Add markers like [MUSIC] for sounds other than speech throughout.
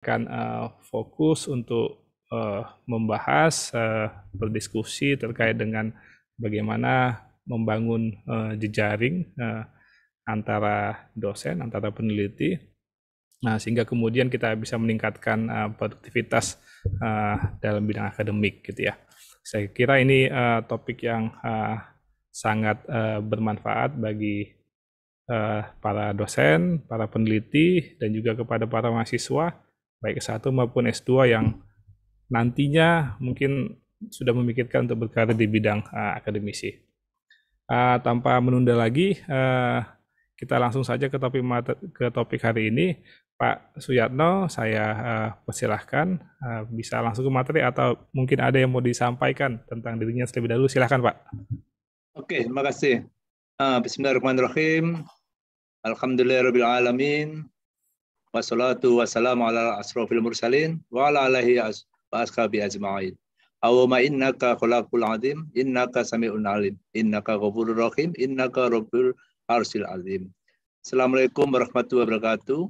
akan uh, fokus untuk uh, membahas, uh, berdiskusi terkait dengan bagaimana membangun uh, jejaring uh, antara dosen, antara peneliti, nah, sehingga kemudian kita bisa meningkatkan uh, produktivitas uh, dalam bidang akademik, gitu ya. Saya kira ini uh, topik yang uh, sangat uh, bermanfaat bagi uh, para dosen, para peneliti, dan juga kepada para mahasiswa baik S1 maupun S2 yang nantinya mungkin sudah memikirkan untuk berkarir di bidang uh, akademisi. Uh, tanpa menunda lagi, uh, kita langsung saja ke topik ke topik hari ini. Pak Suyatno, saya uh, persilahkan uh, bisa langsung ke materi atau mungkin ada yang mau disampaikan tentang dirinya terlebih dahulu. Silahkan Pak. Oke, terima kasih. Uh, Bismillahirrahmanirrahim. Alhamdulillahirrahmanirrahim wassalatu wassalamu ala asrofil mursalin wa ala alihi wa ashabi ajma'in. Allahumma innaka khalaqul azim, innaka sami'un alim, innaka ghafurur rahim, innaka rabbul arsil azim. Assalamualaikum warahmatullahi wabarakatuh.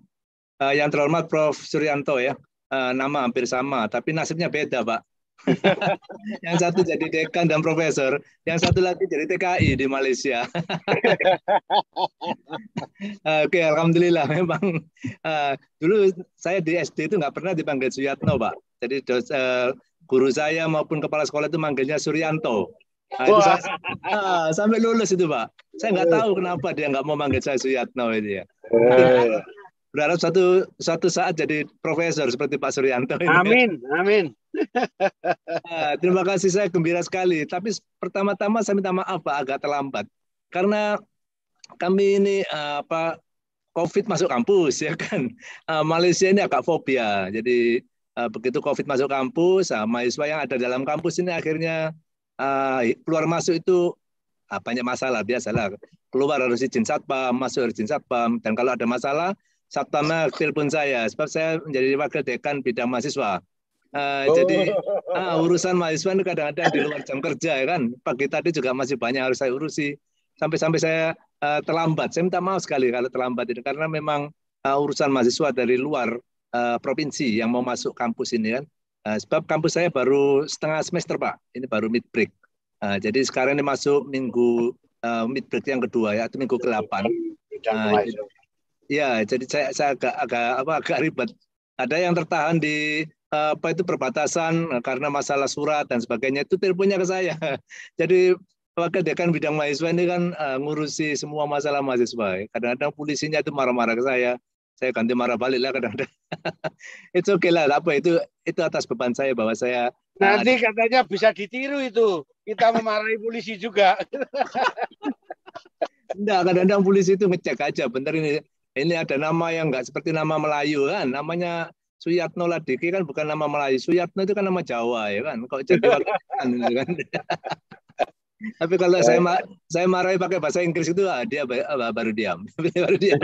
Uh, yang terhormat Prof. Suryanto ya, uh, nama hampir sama, tapi nasibnya beda Pak. [LAUGHS] yang satu jadi dekan dan profesor, yang satu lagi jadi TKI di Malaysia. [LAUGHS] Oke, okay, alhamdulillah memang uh, dulu saya di SD itu nggak pernah dipanggil Suyatno, Pak. Jadi dos, uh, guru saya maupun kepala sekolah itu manggilnya Suryanto. Nah, itu saya, uh, sampai lulus itu, Pak. Saya nggak eh. tahu kenapa dia nggak mau manggil saya Suyatno ini ya berharap satu satu saat jadi profesor seperti Pak Suryanto. Ini. Amin, amin. Ah, terima kasih saya gembira sekali. Tapi pertama-tama saya minta maaf Pak agak terlambat karena kami ini ah, apa COVID masuk kampus ya kan. Ah, Malaysia ini agak fobia. Jadi begitu COVID masuk kampus, mahasiswa yang ada dalam kampus ini akhirnya keluar masuk itu banyak masalah biasalah. Keluar harus izin satpam, masuk harus izin satpam, dan kalau ada masalah Sattama telepon saya sebab saya menjadi wakil dekan bidang mahasiswa. Uh, oh. Jadi uh, urusan mahasiswa itu kadang-kadang di luar jam kerja ya kan. Pagi tadi juga masih banyak harus saya urusi. Sampai-sampai saya uh, terlambat. Saya minta maaf sekali kalau terlambat itu karena memang uh, urusan mahasiswa dari luar uh, provinsi yang mau masuk kampus ini kan. Uh, sebab kampus saya baru setengah semester pak. Ini baru mid break. Uh, jadi sekarang ini masuk minggu uh, mid break yang kedua ya atau minggu ke-8. Ya, jadi saya, saya agak agak apa agak ribet. Ada yang tertahan di eh, apa itu perbatasan eh, karena masalah surat dan sebagainya itu teleponnya ke saya. [LAUGHS] Jadi Wakil Dekan Bidang Mahasiswa ini kan uh, ngurusi semua masalah mahasiswa. Kadang-kadang polisinya itu marah-marah ke saya. Saya ganti marah balik lah kadang-kadang. [LAUGHS] itu oke okay lah, apa itu itu atas beban saya bahwa saya nanti uh, katanya bisa ditiru itu. Kita memarahi polisi juga. [LAUGHS] Enggak, kadang-kadang polisi itu ngecek aja. Bener ini ini ada nama yang nggak seperti nama Melayu kan, namanya Suyatno Ladiki kan bukan nama Melayu, Suyatno itu kan nama Jawa ya kan, kok jadi [LAUGHS] kan gitu kan. [LAUGHS] Tapi kalau saya eh. ma saya marahi pakai bahasa Inggris itu ah, dia ah, baru diam, [LAUGHS] baru diam.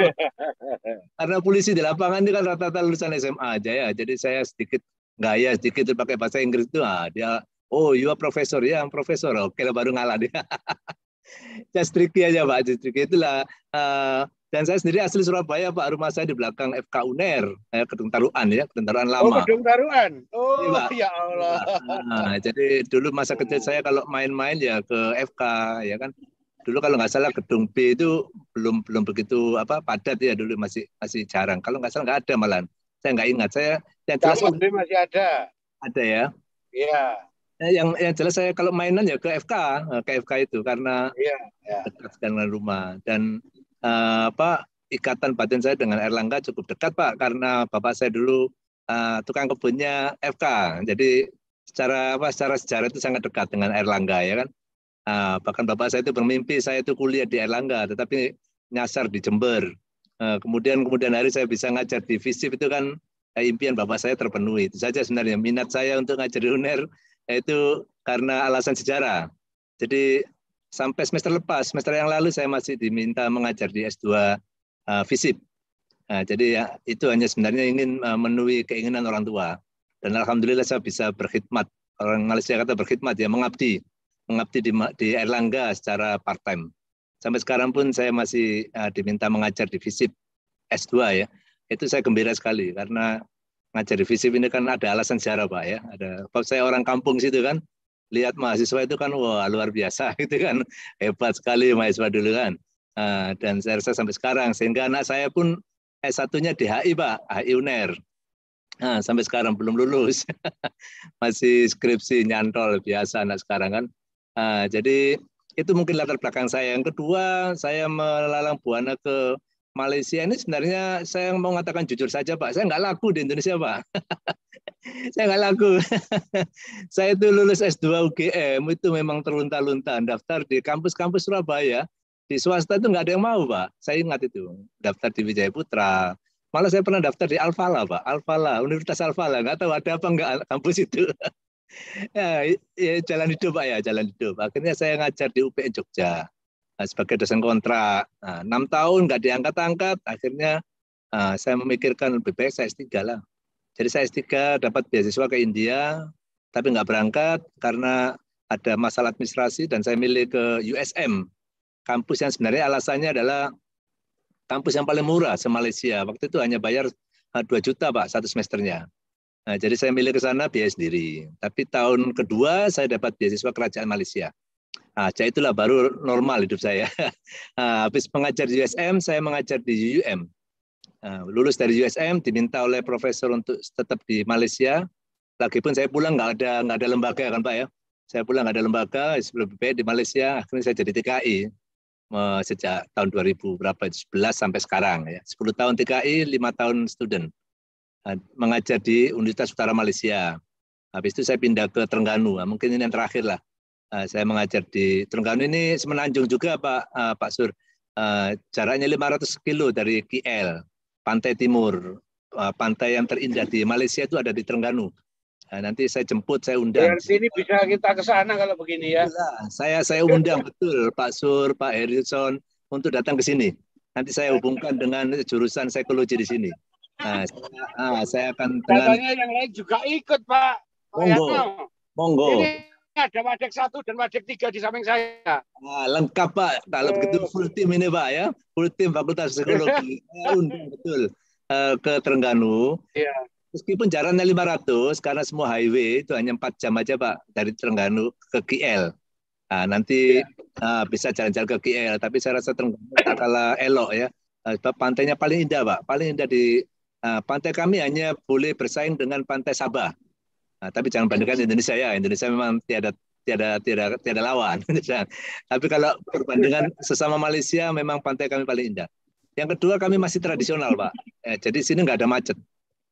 Karena polisi di lapangan itu kan rata-rata lulusan SMA aja ya, jadi saya sedikit gaya sedikit pakai bahasa Inggris itu ah, dia oh you are professor ya, yeah, profesor, oke okay, baru ngalah dia. just tricky aja Pak, just tricky itulah uh, dan saya sendiri asli Surabaya, Pak. Rumah saya di belakang FK UNER, eh, ya Kedung Taruan ya, Kedung Taruan lama. Oh, Kedung Taruan. Oh, ya, ya Allah. Nah, jadi dulu masa oh. kecil saya kalau main-main ya ke FK ya kan. Dulu kalau nggak salah Gedung B itu belum belum begitu apa padat ya dulu masih masih jarang. Kalau nggak salah nggak ada malah. Saya nggak ingat. Saya yang jelas Taman masih ada. Ada ya. Iya. Ya, yang yang jelas saya kalau mainan ya ke FK eh, ke FK itu karena ya, ya. dekat dengan rumah dan Eh, apa ikatan batin saya dengan Erlangga cukup dekat Pak karena bapak saya dulu uh, tukang kebunnya FK. Jadi secara apa secara sejarah itu sangat dekat dengan Erlangga ya kan. Uh, bahkan bapak saya itu bermimpi saya itu kuliah di Erlangga tetapi nyasar di Jember. Uh, kemudian kemudian hari saya bisa ngajar di FISIP itu kan uh, impian bapak saya terpenuhi. Itu saja sebenarnya minat saya untuk ngajar di UNER itu karena alasan sejarah. Jadi sampai semester lepas, semester yang lalu saya masih diminta mengajar di S2 uh, eh, Nah, jadi ya, itu hanya sebenarnya ingin memenuhi keinginan orang tua. Dan alhamdulillah saya bisa berkhidmat. Orang Malaysia kata berkhidmat ya mengabdi, mengabdi di, di Erlangga secara part time. Sampai sekarang pun saya masih uh, diminta mengajar di FISIP S2 ya. Itu saya gembira sekali karena ngajar di FISIP ini kan ada alasan sejarah Pak ya. Ada saya orang kampung situ kan lihat mahasiswa itu kan wah luar biasa [LAUGHS] gitu kan hebat sekali mahasiswa dulu kan uh, dan saya rasa sampai sekarang sehingga anak saya pun s satunya nya HI Pak HI UNER nah, sampai sekarang belum lulus [LAUGHS] masih skripsi nyantol biasa anak sekarang kan uh, jadi itu mungkin latar belakang saya yang kedua saya melalang buana ke Malaysia ini sebenarnya saya mau mengatakan jujur saja Pak saya nggak laku di Indonesia Pak [LAUGHS] saya nggak laku. [LAUGHS] saya itu lulus S2 UGM itu memang terlunta-lunta daftar di kampus-kampus Surabaya. Di swasta itu nggak ada yang mau, Pak. Saya ingat itu. Daftar di Wijaya Putra. Malah saya pernah daftar di Alfala, Pak. Alfala, Universitas Alfala. Nggak tahu ada apa nggak kampus itu. [LAUGHS] ya, ya, jalan hidup, Pak ya, jalan hidup. Akhirnya saya ngajar di UPN Jogja eh, sebagai dosen kontrak. Nah, 6 tahun nggak diangkat-angkat, akhirnya eh, saya memikirkan lebih baik saya S3 lah. Jadi saya S3 dapat beasiswa ke India, tapi nggak berangkat karena ada masalah administrasi dan saya milih ke USM. Kampus yang sebenarnya alasannya adalah kampus yang paling murah se-Malaysia. Waktu itu hanya bayar 2 eh, juta, Pak, satu semesternya. Nah, jadi saya milih ke sana biaya sendiri. Tapi tahun kedua saya dapat beasiswa kerajaan Malaysia. Nah, itulah baru normal hidup saya. Nah, [LAUGHS] habis mengajar di USM, saya mengajar di UUM, Ah, lulus dari USM diminta oleh profesor untuk tetap di Malaysia. Lagipun saya pulang nggak ada nggak ada lembaga kan Pak ya. Saya pulang nggak ada lembaga, lebih baik di Malaysia. Akhirnya saya jadi TKI sejak tahun 2000 berapa 11 sampai sekarang ya. 10 tahun TKI, lima tahun student. Ah, mengajar di Universitas Utara Malaysia. Habis itu saya pindah ke Terengganu. Ah, mungkin ini yang terakhir lah. Saya mengajar di Terengganu ini semenanjung juga Pak Pak Sur. Jaraknya 500 kilo dari KL pantai timur, eh, pantai yang terindah di Malaysia itu ada di Terengganu. Nah, nanti saya jemput, saya undang. Berarti ini bisa kita ke sana kalau begini ya. Iya, saya saya undang betul Pak Sur, Pak Harrison untuk datang ke sini. Nanti saya hubungkan dengan jurusan psikologi di sini. Nah, saya, ah, saya akan dengan... Katanya yang lain juga ikut Pak. Monggo, monggo. Ini ada wadek satu dan wadek tiga di samping saya. Nah, lengkap Pak. Kalau begitu eh. full team ini Pak ya, full team Fakultas Psikologi. [LAUGHS] Eh, Undang betul uh, ke Terengganu. Iya. Meskipun jaraknya 500 karena semua highway itu hanya 4 jam aja Pak dari Terengganu ke KL. Nah, nanti ya. uh, bisa jalan-jalan ke KL, tapi saya rasa Terengganu tak kalah elok ya. Ah, sebab uh, pantainya paling indah Pak, paling indah di uh, pantai kami hanya boleh bersaing dengan pantai Sabah Nah, tapi jangan bandingkan Indonesia ya. Indonesia memang tiada tiada tiada tiada lawan. [LAUGHS] tapi kalau perbandingan sesama Malaysia memang pantai kami paling indah. Yang kedua kami masih tradisional pak. Eh, jadi sini nggak ada macet,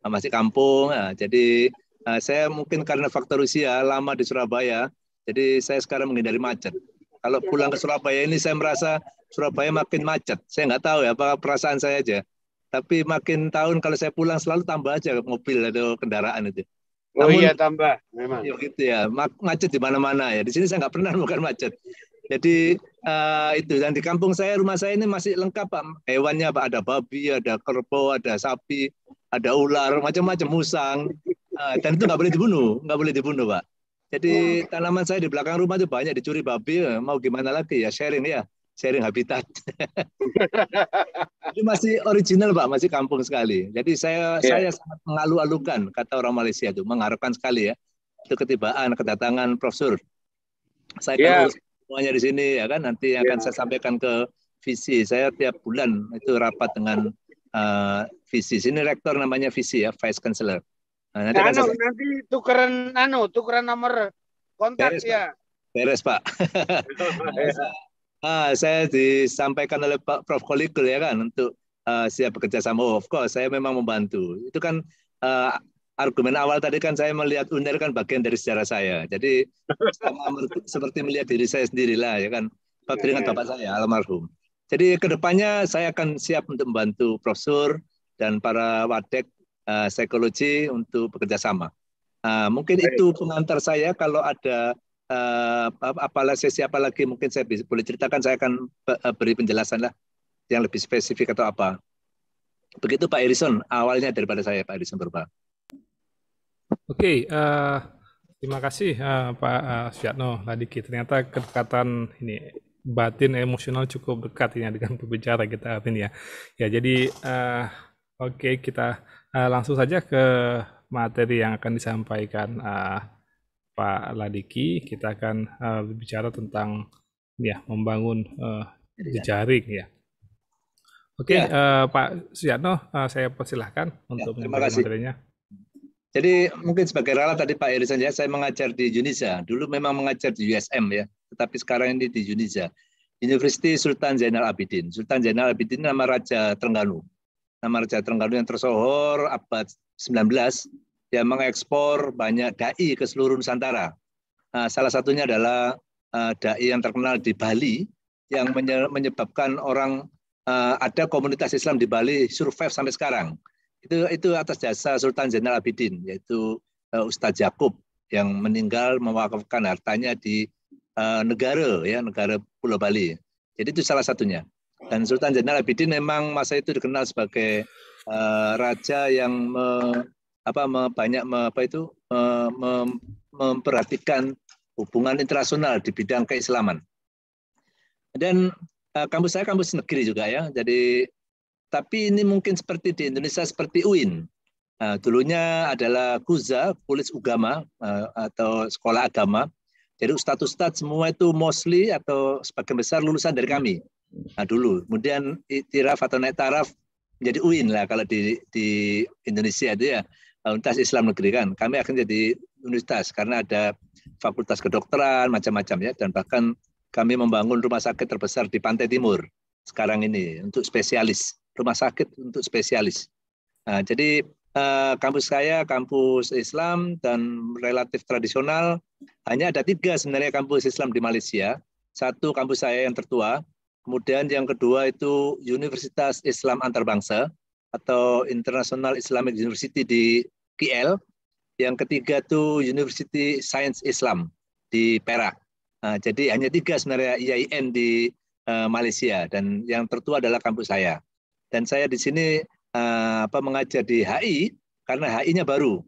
nah, masih kampung. Nah, jadi eh, saya mungkin karena faktor usia lama di Surabaya, jadi saya sekarang menghindari macet. Kalau pulang ke Surabaya ini saya merasa Surabaya makin macet. Saya nggak tahu ya, apa perasaan saya aja. Tapi makin tahun kalau saya pulang selalu tambah aja mobil atau kendaraan itu. Oh Namun, iya tambah memang. Yuk iya, gitu ya macet di mana-mana ya. Di sini saya nggak pernah [LAUGHS] bukan macet. Jadi uh, itu dan di kampung saya rumah saya ini masih lengkap pak hewannya pak ada babi ada kerbau ada sapi ada ular macam-macam musang uh, dan itu nggak boleh dibunuh nggak boleh dibunuh pak. Jadi tanaman saya di belakang rumah itu banyak dicuri babi eh, mau gimana lagi ya sharing ya sharing habitat. Ini masih original Pak, masih kampung sekali. Jadi saya yeah. saya sangat mengalu-alukan kata orang Malaysia itu, mengharapkan sekali ya. Itu ketibaan, kedatangan Profesor. Saya yeah. Iya. kan semuanya di sini ya kan nanti yeah. akan saya sampaikan ke visi. Saya tiap bulan itu rapat dengan uh, visi. Sini rektor namanya visi ya, Vice Chancellor. Nah, nanti, nah, kan anu, saya... nanti tukeran anu, tukeran nomor kontak Beres, ya. Pak. Beres, Pak. [LAUGHS] ah, saya disampaikan oleh Pak Prof Kolikul ya kan untuk uh, siap bekerja sama. Oh, of course, saya memang membantu. Itu kan uh, argumen awal tadi kan saya melihat UNER kan bagian dari sejarah saya. Jadi sama seperti melihat diri saya sendirilah ya kan. Pak dengan iya, iya. bapak saya almarhum. Jadi kedepannya saya akan siap untuk membantu Profesor dan para wadek uh, psikologi untuk bekerja sama. Uh, mungkin itu pengantar saya kalau ada Eh, apalagi apalah sesi apalagi lagi mungkin saya bisa, boleh ceritakan saya akan eh, beri penjelasan lah yang lebih spesifik atau apa. Begitu Pak Erison awalnya daripada saya Pak Erison berubah. Oke, okay, uh, eh, terima kasih uh, Pak uh, Syatno Ladiki. Ternyata kedekatan ini batin emosional cukup dekat ini ya dengan pembicara kita hari ini ya. Ya jadi uh, oke okay, kita uh, langsung saja ke materi yang akan disampaikan uh, Pak Ladiki kita akan uh, berbicara tentang ya membangun uh, jejaring ya. Oke okay, ya. uh, eh, Pak Suyatno, uh, saya persilahkan ya, untuk ya, materinya. Jadi mungkin sebagai ralat tadi Pak Irisan ya, saya mengajar di Indonesia. Dulu memang mengajar di USM ya, tetapi sekarang ini di Indonesia. University Sultan Zainal Abidin. Sultan Zainal Abidin nama Raja Trengganu. Nama Raja Trengganu yang tersohor abad 19 yang mengekspor banyak dai ke seluruh Nusantara. Nah, salah satunya adalah uh, dai yang terkenal di Bali yang menyebabkan orang uh, ada komunitas Islam di Bali survive sampai sekarang. Itu itu atas jasa Sultan Zainal Abidin yaitu uh, Ustadz Yakub yang meninggal mewakafkan hartanya di uh, negara ya negara Pulau Bali. Jadi itu salah satunya. Dan Sultan Zainal Abidin memang masa itu dikenal sebagai uh, raja yang me, apa banyak apa itu memperhatikan hubungan internasional di bidang keislaman. Dan e, kampus saya kampus negeri juga ya. Jadi tapi ini mungkin seperti di Indonesia seperti UIN. Nah, e, dulunya adalah Kuza, Kulis Ugama e, atau Sekolah Agama. Jadi ustadz-ustadz semua itu mostly atau sebagian besar lulusan dari kami. Nah, dulu. Kemudian itiraf atau naik taraf menjadi UIN lah kalau di, di Indonesia itu ya. Eh, universitas Islam Negeri kan. Kami akan jadi universitas karena ada fakultas kedokteran macam-macam ya dan bahkan kami membangun rumah sakit terbesar di Pantai Timur sekarang ini untuk spesialis rumah sakit untuk spesialis. Nah, jadi eh, kampus saya kampus Islam dan relatif tradisional hanya ada tiga sebenarnya kampus Islam di Malaysia. Satu kampus saya yang tertua, kemudian yang kedua itu Universitas Islam Antarbangsa atau International Islamic University di KL. Yang ketiga itu University Science Islam di Perak. Nah, jadi hanya tiga sebenarnya IAIN di uh, Malaysia dan yang tertua adalah kampus saya. Dan saya di sini uh, apa mengajar di HI karena HI-nya baru,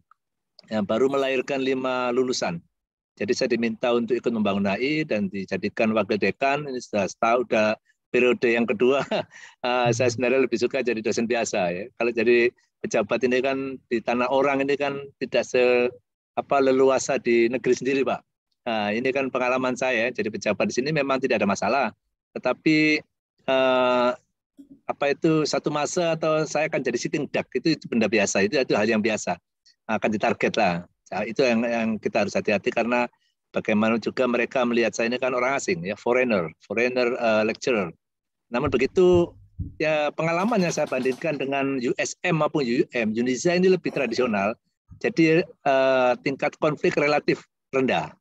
yang baru melahirkan lima lulusan. Jadi saya diminta untuk ikut membangun HI dan dijadikan wakil dekan. Ini sudah setahun, sudah periode yang kedua. Uh, [LAUGHS] saya hmm. sebenarnya lebih suka jadi dosen biasa ya. Kalau jadi pejabat ini kan di tanah orang ini kan tidak se apa leluasa di negeri sendiri, Pak. Nah, ini kan pengalaman saya jadi pejabat di sini memang tidak ada masalah. Tetapi eh, apa itu satu masa atau saya akan jadi sitting duck itu, itu benda biasa, itu itu hal yang biasa. Akan ditarget lah. Nah, itu yang yang kita harus hati-hati karena bagaimana juga mereka melihat saya ini kan orang asing ya, foreigner, foreigner uh, lecturer. Namun begitu ya pengalaman yang saya bandingkan dengan USM maupun UM, Indonesia ini lebih tradisional. Jadi eh, tingkat konflik relatif rendah.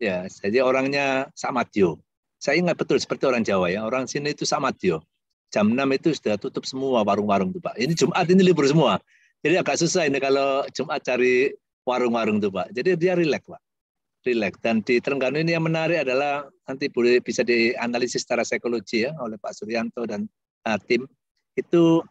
Ya, jadi orangnya samadio. Saya ingat betul seperti orang Jawa ya, orang sini itu samadio. Jam 6 itu sudah tutup semua warung-warung tuh, Pak. Ini Jumat ini libur semua. Jadi agak susah ini kalau Jumat cari warung-warung tuh, Pak. Jadi dia rileks, Pak rileks. Dan di Terengganu ini yang menarik adalah nanti boleh bisa dianalisis secara psikologi ya oleh Pak Suryanto dan Eh, tim itu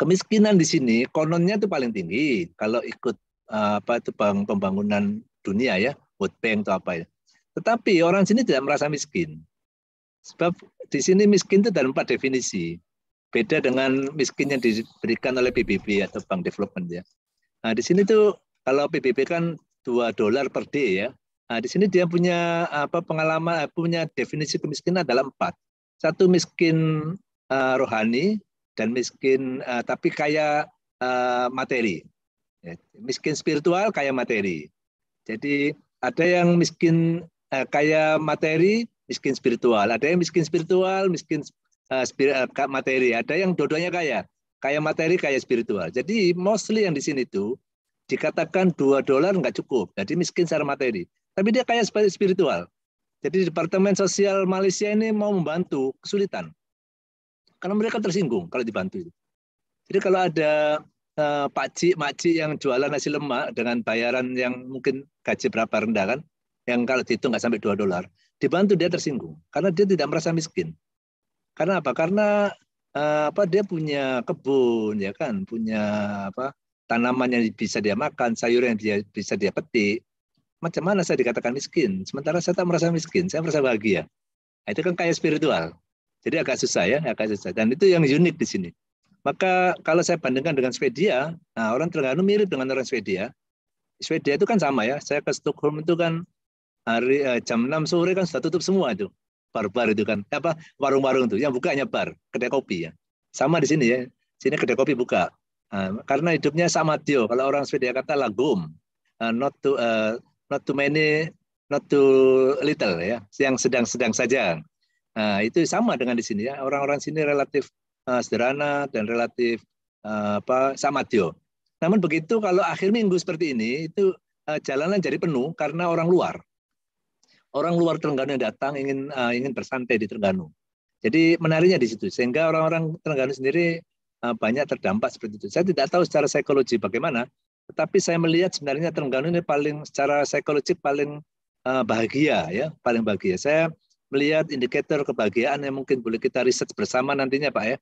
kemiskinan di sini kononnya itu paling tinggi kalau ikut eh, apa itu bank pembangunan dunia ya World Bank atau apa ya. Tetapi orang sini tidak merasa miskin. Sebab di sini miskin itu dalam empat definisi. Beda dengan miskin yang diberikan oleh PBB atau Bank Development ya. Nah, di sini tuh kalau PBB kan dua dolar per day ya. Nah, di sini dia punya apa pengalaman punya definisi kemiskinan dalam empat. Satu miskin uh, rohani dan miskin uh, tapi kaya uh, materi. Ya, miskin spiritual kaya materi. Jadi ada yang miskin uh, kaya materi, miskin spiritual. Ada yang miskin spiritual, miskin uh, spir uh, materi. Ada yang dodonya kaya, kaya materi, kaya spiritual. Jadi mostly yang di sini itu dikatakan dua dolar nggak cukup. Jadi miskin secara materi, tapi dia kaya spiritual. Jadi Departemen Sosial Malaysia ini mau membantu kesulitan. Karena mereka tersinggung kalau dibantu Jadi kalau ada uh, Mak Cik yang jualan nasi lemak dengan bayaran yang mungkin gaji berapa rendah kan, yang kalau dihitung nggak sampai dua dolar, dibantu dia tersinggung karena dia tidak merasa miskin. Karena apa? Karena uh, apa dia punya kebun ya kan, punya apa tanaman yang bisa dia makan, sayur yang dia, bisa dia petik. Macam mana saya dikatakan miskin? Sementara saya tak merasa miskin, saya merasa bahagia. Nah, itu kan kayak spiritual. Jadi agak susah ya, agak susah. Dan itu yang unik di sini. Maka kalau saya bandingkan dengan Swedia, nah orang Terengganu mirip dengan orang Swedia. Swedia itu kan sama ya. Saya ke Stockholm itu kan hari eh, jam 6 sore kan sudah tutup semua itu. Bar-bar itu kan. Apa warung-warung itu yang bukanya bar, kedai kopi ya. Sama di sini ya. Sini kedai kopi buka. Nah, karena hidupnya sama Tio. Kalau orang Swedia kata lagum, Uh, not to uh, not to many, not to little ya. Yang sedang-sedang saja. Nah, itu sama dengan di sini ya. Orang-orang sini relatif uh, sederhana dan relatif uh, apa dia, Namun begitu kalau akhir minggu seperti ini itu uh, jalanan jadi penuh karena orang luar. Orang luar Terengganu yang datang ingin uh, ingin bersantai di Terengganu. Jadi menariknya di situ sehingga orang-orang Terengganu sendiri uh, banyak terdampak seperti itu. Saya tidak tahu secara psikologi bagaimana, tetapi saya melihat sebenarnya Terengganu ini paling secara psikologis paling uh, bahagia ya, paling bahagia. Saya melihat indikator kebahagiaan yang mungkin boleh kita riset bersama nantinya Pak ya.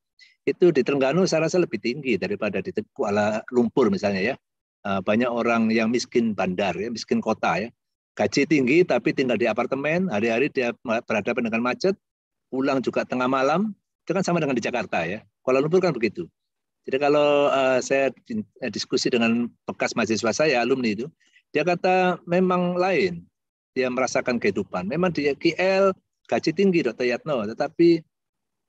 Itu di Trengganu saya rasa lebih tinggi daripada di Kuala Lumpur misalnya ya. Eh, banyak orang yang miskin bandar ya, miskin kota ya. Gaji tinggi tapi tinggal di apartemen, hari-hari dia berhadapan dengan macet, pulang juga tengah malam, itu kan sama dengan di Jakarta ya. Kuala Lumpur kan begitu. Jadi kalau eh, saya eh, diskusi dengan bekas mahasiswa saya, alumni itu, dia kata memang lain. Dia merasakan kehidupan. Memang di KL gaji tinggi Dr. Yatno, tetapi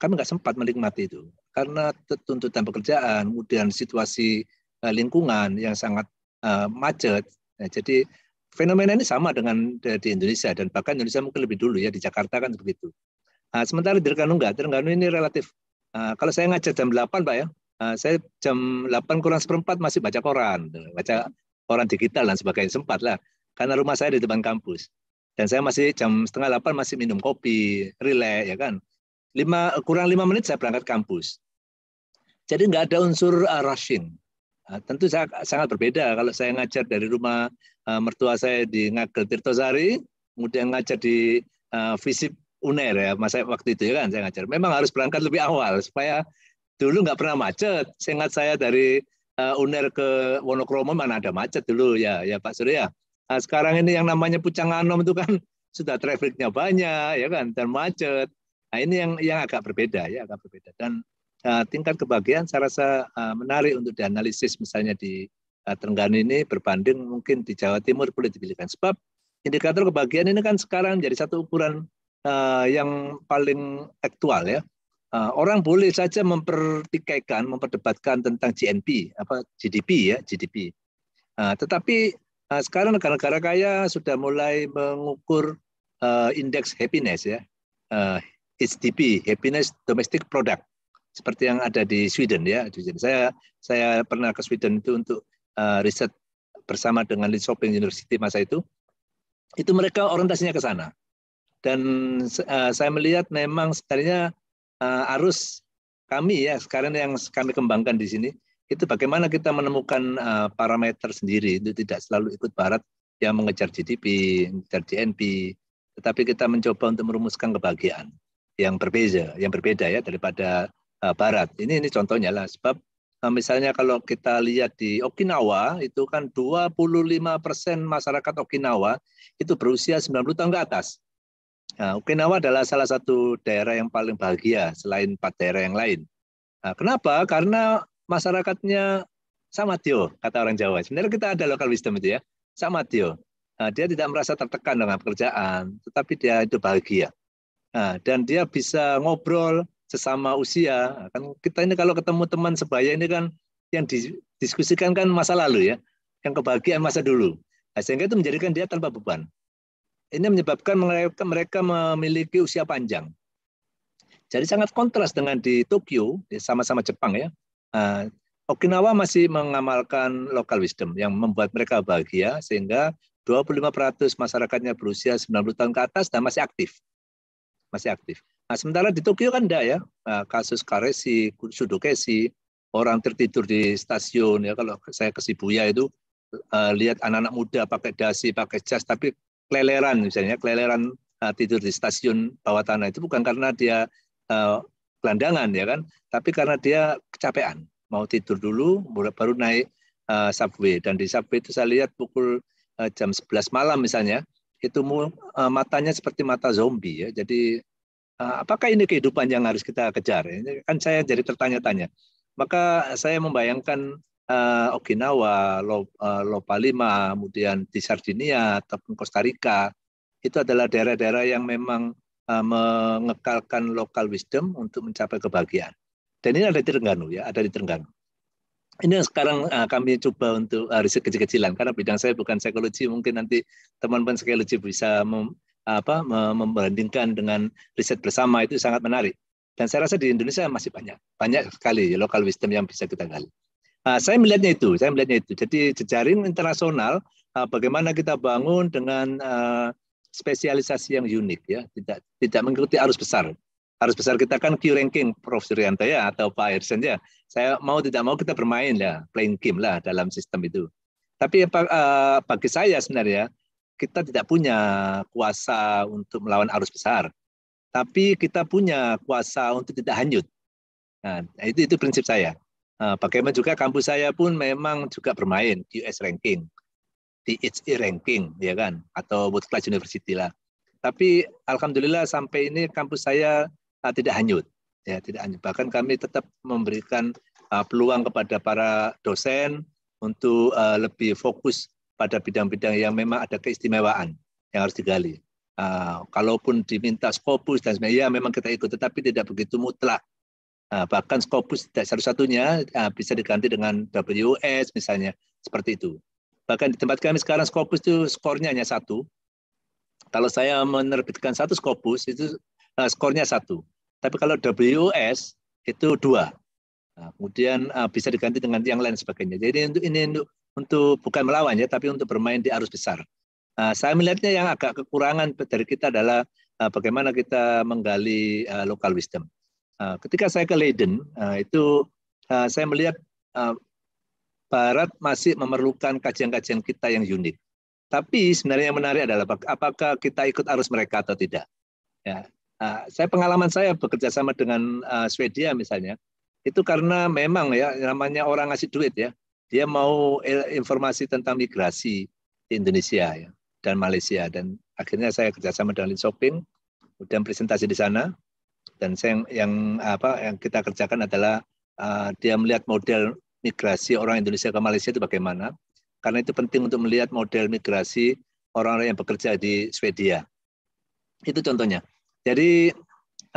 kami nggak sempat menikmati itu karena tuntutan pekerjaan, kemudian situasi eh, lingkungan yang sangat eh, macet. Nah, jadi fenomena ini sama dengan di Indonesia dan bahkan Indonesia mungkin lebih dulu ya di Jakarta kan begitu. Nah, sementara di Terengganu enggak, Terengganu ini relatif. Eh, kalau saya ngajar jam 8 Pak ya, saya jam 8 kurang seperempat masih baca koran, baca koran digital dan sebagainya sempat lah, karena rumah saya di depan kampus dan saya masih jam setengah delapan masih minum kopi, rileks ya kan. Lima, kurang lima menit saya berangkat kampus. Jadi nggak ada unsur uh, rushing. Nah, tentu saya, sangat berbeda kalau saya ngajar dari rumah uh, mertua saya di Ngagel Tirtosari, kemudian ngajar di uh, Visip UNER ya, masa waktu itu ya kan saya ngajar. Memang harus berangkat lebih awal supaya dulu nggak pernah macet. saya ingat saya dari uh, UNER ke Wonokromo mana ada macet dulu ya, ya Pak Surya. Nah, sekarang ini yang namanya Pucang Anom itu kan [LAUGHS] sudah trafiknya banyak ya kan dan macet. Nah ini yang yang agak berbeda ya agak berbeda dan uh, tingkat kebahagiaan saya rasa uh, menarik untuk dianalisis misalnya di uh, ini berbanding mungkin di Jawa Timur boleh dipilihkan sebab indikator kebahagiaan ini kan sekarang jadi satu ukuran uh, yang paling aktual ya. Uh, orang boleh saja mempertikaikan, memperdebatkan tentang GNP, apa GDP ya, GDP. Uh, tetapi Nah, sekarang negara-negara kaya sudah mulai mengukur uh, indeks happiness ya, uh, eh, HDP (Happiness Domestic Product) seperti yang ada di Sweden ya. jadi Saya saya pernah ke Sweden itu untuk uh, riset bersama dengan Linköping University masa itu. Itu mereka orientasinya ke sana. Dan uh, saya melihat memang sebenarnya uh, arus kami ya sekarang yang kami kembangkan di sini itu bagaimana kita menemukan uh, parameter sendiri itu tidak selalu ikut barat yang mengejar GDP, mengejar GNP, tetapi kita mencoba untuk merumuskan kebahagiaan yang berbeza, yang berbeda ya daripada uh, barat. Ini ini contohnya lah sebab uh, misalnya kalau kita lihat di Okinawa itu kan 25% masyarakat Okinawa itu berusia 90 tahun ke atas. Nah, Okinawa adalah salah satu daerah yang paling bahagia selain empat daerah yang lain. Nah, kenapa? Karena masyarakatnya sama Tio, kata orang Jawa. Sebenarnya kita ada lokal wisdom itu ya, sama Nah, dia tidak merasa tertekan dengan pekerjaan, tetapi dia itu bahagia. Nah, dan dia bisa ngobrol sesama usia. Nah, kan kita ini kalau ketemu teman sebaya ini kan yang didiskusikan kan masa lalu ya, yang kebahagiaan masa dulu. Nah, sehingga itu menjadikan dia tanpa beban. Ini menyebabkan mereka memiliki usia panjang. Jadi sangat kontras dengan di Tokyo, sama-sama Jepang ya uh, Okinawa masih mengamalkan local wisdom yang membuat mereka bahagia sehingga 25% masyarakatnya berusia 90 tahun ke atas dan masih aktif. Masih aktif. Nah, sementara di Tokyo kan enggak ya. Nah, kasus karesi, sudokesi, orang tertidur di stasiun ya kalau saya ke Shibuya itu uh, lihat anak-anak muda pakai dasi, pakai jas tapi keleleran misalnya, keleleran uh, tidur di stasiun bawah tanah itu bukan karena dia uh, gelandangan ya kan. Tapi karena dia kecapean, mau tidur dulu baru naik uh, subway dan di subway itu saya lihat pukul uh, jam 11 malam misalnya itu uh, matanya seperti mata zombie ya. Jadi uh, apakah ini kehidupan yang harus kita kejar? Ya, ini kan saya jadi tertanya-tanya. Maka saya membayangkan uh, Okinawa, uh, Lopalima, kemudian di Sardinia ataupun Costa Rica itu adalah daerah-daerah yang memang Eh, mengekalkan local wisdom untuk mencapai kebahagiaan. Dan ini ada di Terengganu ya, ada di Terengganu. Ini yang sekarang uh, kami coba untuk uh, riset kecil-kecilan karena bidang saya bukan psikologi, mungkin nanti teman-teman psikologi bisa mem, apa, membandingkan dengan riset bersama itu sangat menarik. Dan saya rasa di Indonesia masih banyak, banyak sekali ya, local wisdom yang bisa kita gali. Uh, saya melihatnya itu, saya melihatnya itu. Jadi jejaring internasional, bagaimana kita bangun dengan spesialisasi yang unik ya, tidak tidak mengikuti arus besar. Arus besar kita kan Q ranking Prof Suryanto ya atau Pak Irsen ya. Saya mau tidak mau kita bermain lah, ya, playing game lah dalam sistem itu. Tapi uh, bagi saya sebenarnya kita tidak punya kuasa untuk melawan arus besar. Tapi kita punya kuasa untuk tidak hanyut. Nah, itu itu prinsip saya. Eh, bagaimana juga kampus saya pun memang juga bermain US ranking di THE ranking ya kan atau world class university lah. Tapi alhamdulillah sampai ini kampus saya uh, tidak hanyut ya tidak hanyut. Bahkan kami tetap memberikan uh, peluang kepada para dosen untuk uh, lebih fokus pada bidang-bidang yang memang ada keistimewaan yang harus digali. Uh, kalaupun diminta skopus dan sebagainya, ya memang kita ikut, tetapi tidak begitu mutlak. Uh, bahkan skopus tidak satu-satunya uh, bisa diganti dengan WS misalnya, seperti itu. Bahkan di tempat kami sekarang skopus itu skornya hanya satu. Kalau saya menerbitkan satu skopus itu eh, skornya satu. Tapi kalau WOS itu dua. Nah, kemudian eh, bisa diganti dengan yang lain sebagainya. Jadi untuk ini untuk, untuk bukan melawan ya, tapi untuk bermain di arus besar. Uh, saya melihatnya yang agak kekurangan dari kita adalah eh, bagaimana kita menggali uh, local wisdom. Nah, ketika saya ke Leiden itu saya melihat Barat masih memerlukan kajian-kajian kita yang unik. Tapi sebenarnya yang menarik adalah apakah kita ikut arus mereka atau tidak. Ya. Nah, saya pengalaman saya bekerja sama dengan uh, Swedia misalnya, itu karena memang ya namanya orang ngasih duit ya, dia mau informasi tentang migrasi di Indonesia ya, dan Malaysia dan akhirnya saya kerjasama dengan Shopping, kemudian presentasi di sana dan saya yang, yang apa yang kita kerjakan adalah uh, dia melihat model migrasi orang Indonesia ke Malaysia itu bagaimana. Karena itu penting untuk melihat model migrasi orang-orang yang bekerja di Swedia. Itu contohnya. Jadi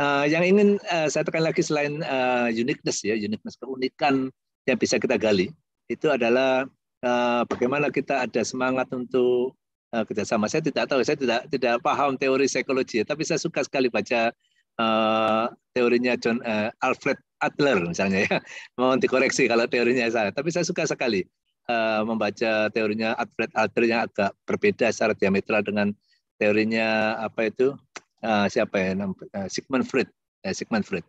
uh, yang ingin uh, saya tekan lagi selain uh, uniqueness ya, uniqueness keunikan yang bisa kita gali itu adalah uh, bagaimana kita ada semangat untuk uh, kerjasama. Saya tidak tahu, saya tidak tidak paham teori psikologi, tapi saya suka sekali baca uh, teorinya John uh, Alfred Adler misalnya ya. [LAUGHS] Mohon dikoreksi kalau teorinya salah. Tapi saya suka sekali uh, membaca teorinya Alfred Adler yang agak berbeda secara diametral dengan teorinya apa itu uh, siapa ya uh, Sigmund Freud. uh, Sigmund Freud.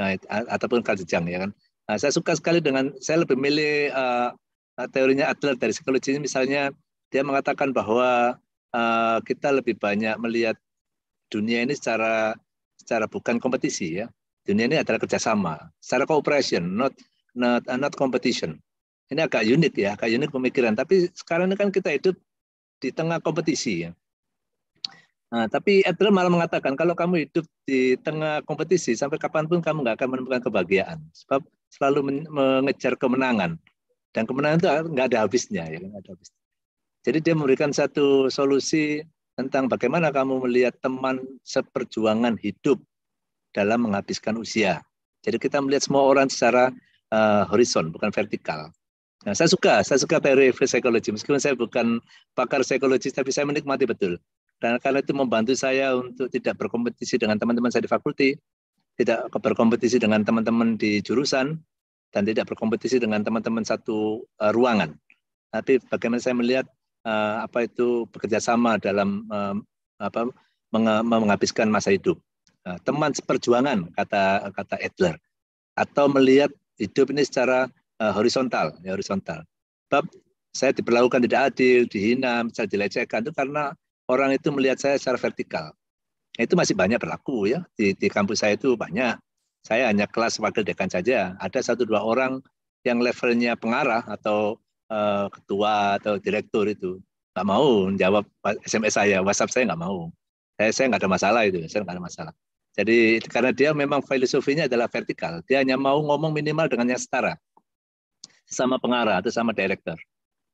Nah, ataupun Carl Jung ya kan. Nah, saya suka sekali dengan saya lebih milih uh, teorinya Adler dari psikologi misalnya dia mengatakan bahwa uh, kita lebih banyak melihat dunia ini secara secara bukan kompetisi ya. Dunia ini adalah kerjasama, secara cooperation, not not uh, not competition. Ini agak unik ya, agak unik pemikiran. Tapi sekarang ini kan kita hidup di tengah kompetisi ya. Nah, tapi Adler malah mengatakan kalau kamu hidup di tengah kompetisi sampai kapanpun kamu nggak akan menemukan kebahagiaan sebab selalu mengejar kemenangan dan kemenangan itu nggak ada habisnya ya nggak ada habisnya. Jadi dia memberikan satu solusi tentang bagaimana kamu melihat teman seperjuangan hidup dalam menghabiskan usia. Jadi kita melihat semua orang secara uh, horizon, bukan vertikal. Nah, saya suka, saya suka teori psikologi. Meskipun saya bukan pakar psikologis, tapi saya menikmati betul. Dan karena itu membantu saya untuk tidak berkompetisi dengan teman-teman saya di fakulti, tidak berkompetisi dengan teman-teman di jurusan, dan tidak berkompetisi dengan teman-teman satu uh, ruangan. Tapi bagaimana saya melihat uh, apa itu bekerjasama dalam uh, apa menghabiskan masa hidup. Uh, teman seperjuangan kata kata Adler atau melihat hidup ini secara uh, horizontal ya horizontal. Bab saya diperlakukan tidak adil, dihina, misalnya dilecehkan itu karena orang itu melihat saya secara vertikal. Nah, itu masih banyak berlaku ya di, di kampus saya itu banyak. Saya hanya kelas wakil dekan saja. Ada satu dua orang yang levelnya pengarah atau Eh, ketua atau direktur itu nggak mau jawab SMS saya, WhatsApp saya nggak mau. Saya saya nggak ada masalah itu, saya nggak ada masalah. Jadi karena dia memang filosofinya adalah vertikal, dia hanya mau ngomong minimal dengan yang setara, sama pengarah atau sama direktur.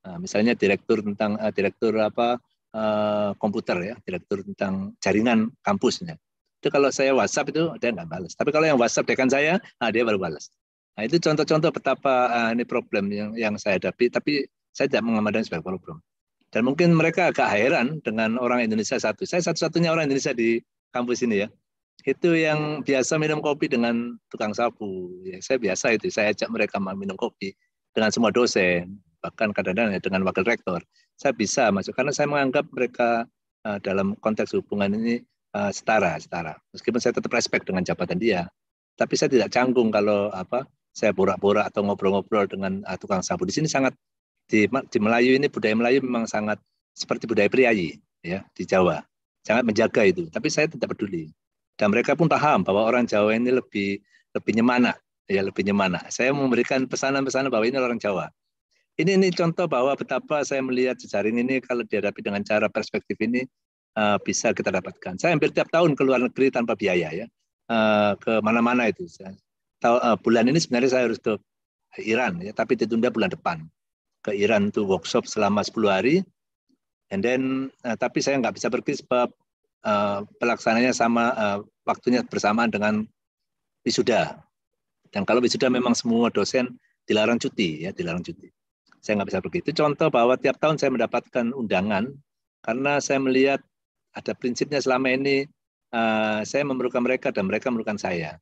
Nah, misalnya direktur tentang uh, direktur apa uh, komputer ya, direktur tentang jaringan kampusnya. Itu kalau saya WhatsApp itu dia nggak balas. Tapi kalau yang WhatsApp dekan saya, nah dia baru balas. Nah, itu contoh-contoh betapa uh, ini problem yang yang saya hadapi, tapi saya tidak mengamankan sebagai problem. Dan mungkin mereka agak heran dengan orang Indonesia satu. Saya satu-satunya orang Indonesia di kampus ini ya. Itu yang biasa minum kopi dengan tukang sapu. Ya, saya biasa itu. Saya ajak mereka minum kopi dengan semua dosen, bahkan kadang-kadang ya dengan wakil rektor. Saya bisa masuk karena saya menganggap mereka uh, dalam konteks hubungan ini uh, setara, setara. Meskipun saya tetap respect dengan jabatan dia, tapi saya tidak canggung kalau apa saya pura-pura atau ngobrol-ngobrol dengan uh, tukang sapu. Di sini sangat di, di Melayu ini budaya Melayu memang sangat seperti budaya priayi ya di Jawa. Sangat menjaga itu. Tapi saya tidak peduli. Dan mereka pun paham bahwa orang Jawa ini lebih lebih nyemana, ya lebih nyemana. Saya memberikan pesanan-pesanan bahwa ini orang Jawa. Ini ini contoh bahwa betapa saya melihat jejaring ini kalau dihadapi dengan cara perspektif ini uh, bisa kita dapatkan. Saya hampir tiap tahun ke luar negeri tanpa biaya ya uh, ke mana-mana itu. Saya uh, bulan ini sebenarnya saya harus ke Iran ya, tapi ditunda bulan depan ke Iran tuh workshop selama 10 hari. And then uh, tapi saya nggak bisa pergi sebab uh, eh, pelaksananya sama uh, waktunya bersamaan dengan wisuda. Dan kalau wisuda memang semua dosen dilarang cuti ya, dilarang cuti. Saya nggak bisa pergi. Itu contoh bahwa tiap tahun saya mendapatkan undangan karena saya melihat ada prinsipnya selama ini uh, saya memerlukan mereka dan mereka memerlukan saya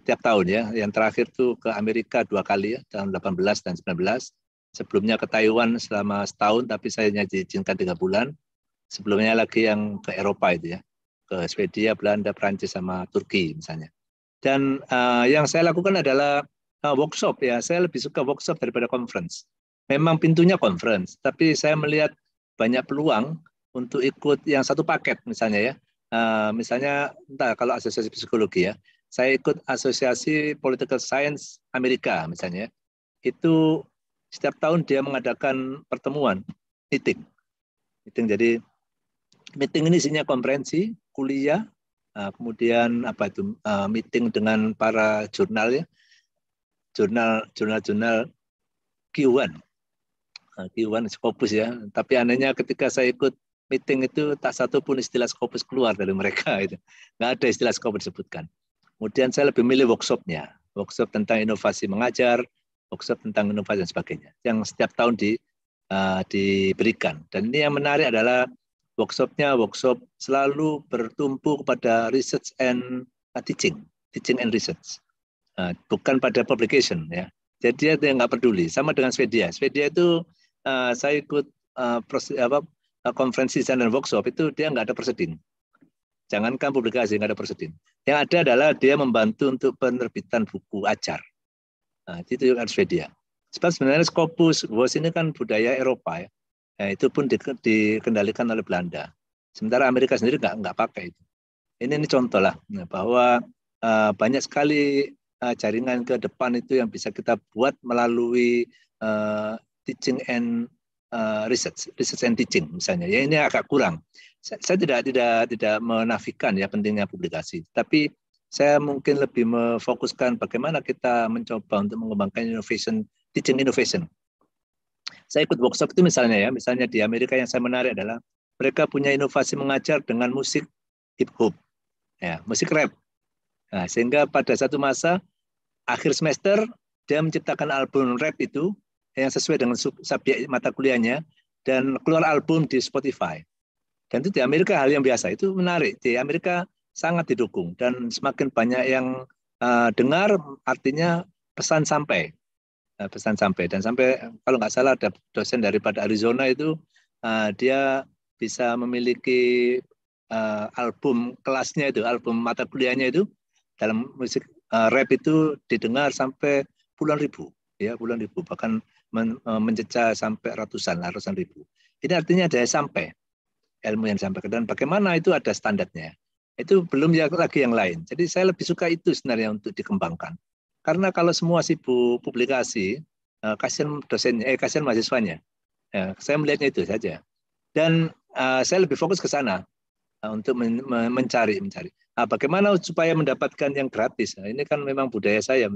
tiap tahun ya. Yang terakhir tuh ke Amerika dua kali ya, tahun 18 dan 19. Sebelumnya ke Taiwan selama setahun, tapi saya hanya diizinkan tiga bulan. Sebelumnya lagi yang ke Eropa itu ya, ke Swedia, Belanda, Prancis sama Turki misalnya. Dan uh, yang saya lakukan adalah uh, workshop ya. Saya lebih suka workshop daripada conference. Memang pintunya conference, tapi saya melihat banyak peluang untuk ikut yang satu paket misalnya ya. Uh, misalnya entah kalau asosiasi psikologi ya saya ikut asosiasi political science Amerika misalnya ya. itu setiap tahun dia mengadakan pertemuan meeting meeting jadi meeting ini isinya konferensi kuliah ah, kemudian apa itu ah, meeting dengan para jurnal ya jurnal jurnal jurnal Q1 ah, Q1 Scopus ya tapi anehnya ketika saya ikut meeting itu tak satu pun istilah Scopus keluar dari mereka [LAUGHS] itu nggak ada istilah Scopus disebutkan Kemudian saya lebih milih workshopnya, workshop tentang inovasi mengajar, workshop tentang inovasi dan sebagainya, yang setiap tahun di, uh, diberikan. Dan ini yang menarik adalah workshopnya workshop selalu bertumpu kepada research and uh, teaching, teaching and research, uh, bukan pada publication ya. Jadi dia nggak peduli. Sama dengan Swedia. Swedia itu uh, saya ikut uh, proses apa, konferensi dan workshop itu dia nggak ada proseding Jangankan publikasi nggak ada persetin. Yang ada adalah dia membantu untuk penerbitan buku ajar. Nah, itu juga Swedia Sebab sebenarnya Scopus Bos ini kan budaya Eropa ya. Nah, itu pun di, dikendalikan oleh Belanda. Sementara Amerika sendiri nggak nggak pakai itu. Ini ini contoh lah nah, bahwa uh, banyak sekali uh, jaringan ke depan itu yang bisa kita buat melalui uh, teaching and uh, research, research and teaching misalnya. Ya ini agak kurang saya, tidak tidak tidak menafikan ya pentingnya publikasi, tapi saya mungkin lebih memfokuskan bagaimana kita mencoba untuk mengembangkan innovation teaching innovation. Saya ikut workshop itu misalnya ya, misalnya di Amerika yang saya menarik adalah mereka punya inovasi mengajar dengan musik hip hop, ya musik rap. Nah, sehingga pada satu masa akhir semester dia menciptakan album rap itu yang sesuai dengan subjek mata kuliahnya dan keluar album di Spotify. Dan itu di Amerika hal yang biasa. Itu menarik. Di Amerika sangat didukung dan semakin banyak yang uh, dengar artinya pesan sampai uh, pesan sampai dan sampai kalau nggak salah ada dosen daripada Arizona itu uh, dia bisa memiliki uh, album kelasnya itu, album mata kuliahnya itu dalam musik uh, rap itu didengar sampai puluhan ribu, ya puluhan ribu bahkan men, uh, mencecah sampai ratusan, ratusan ribu. Ini artinya ada sampai ilmu yang disampaikan dan bagaimana itu ada standarnya. Itu belum ya, lagi yang lain. Jadi saya lebih suka itu sebenarnya untuk dikembangkan. Karena kalau semua sibuk publikasi, eh, kasihan dosennya, eh kasihan mahasiswanya. Ya, saya melihatnya itu saja. Dan uh, saya lebih fokus ke sana uh, untuk men men mencari, mencari. Nah, bagaimana supaya mendapatkan yang gratis? Nah, ini kan memang budaya saya.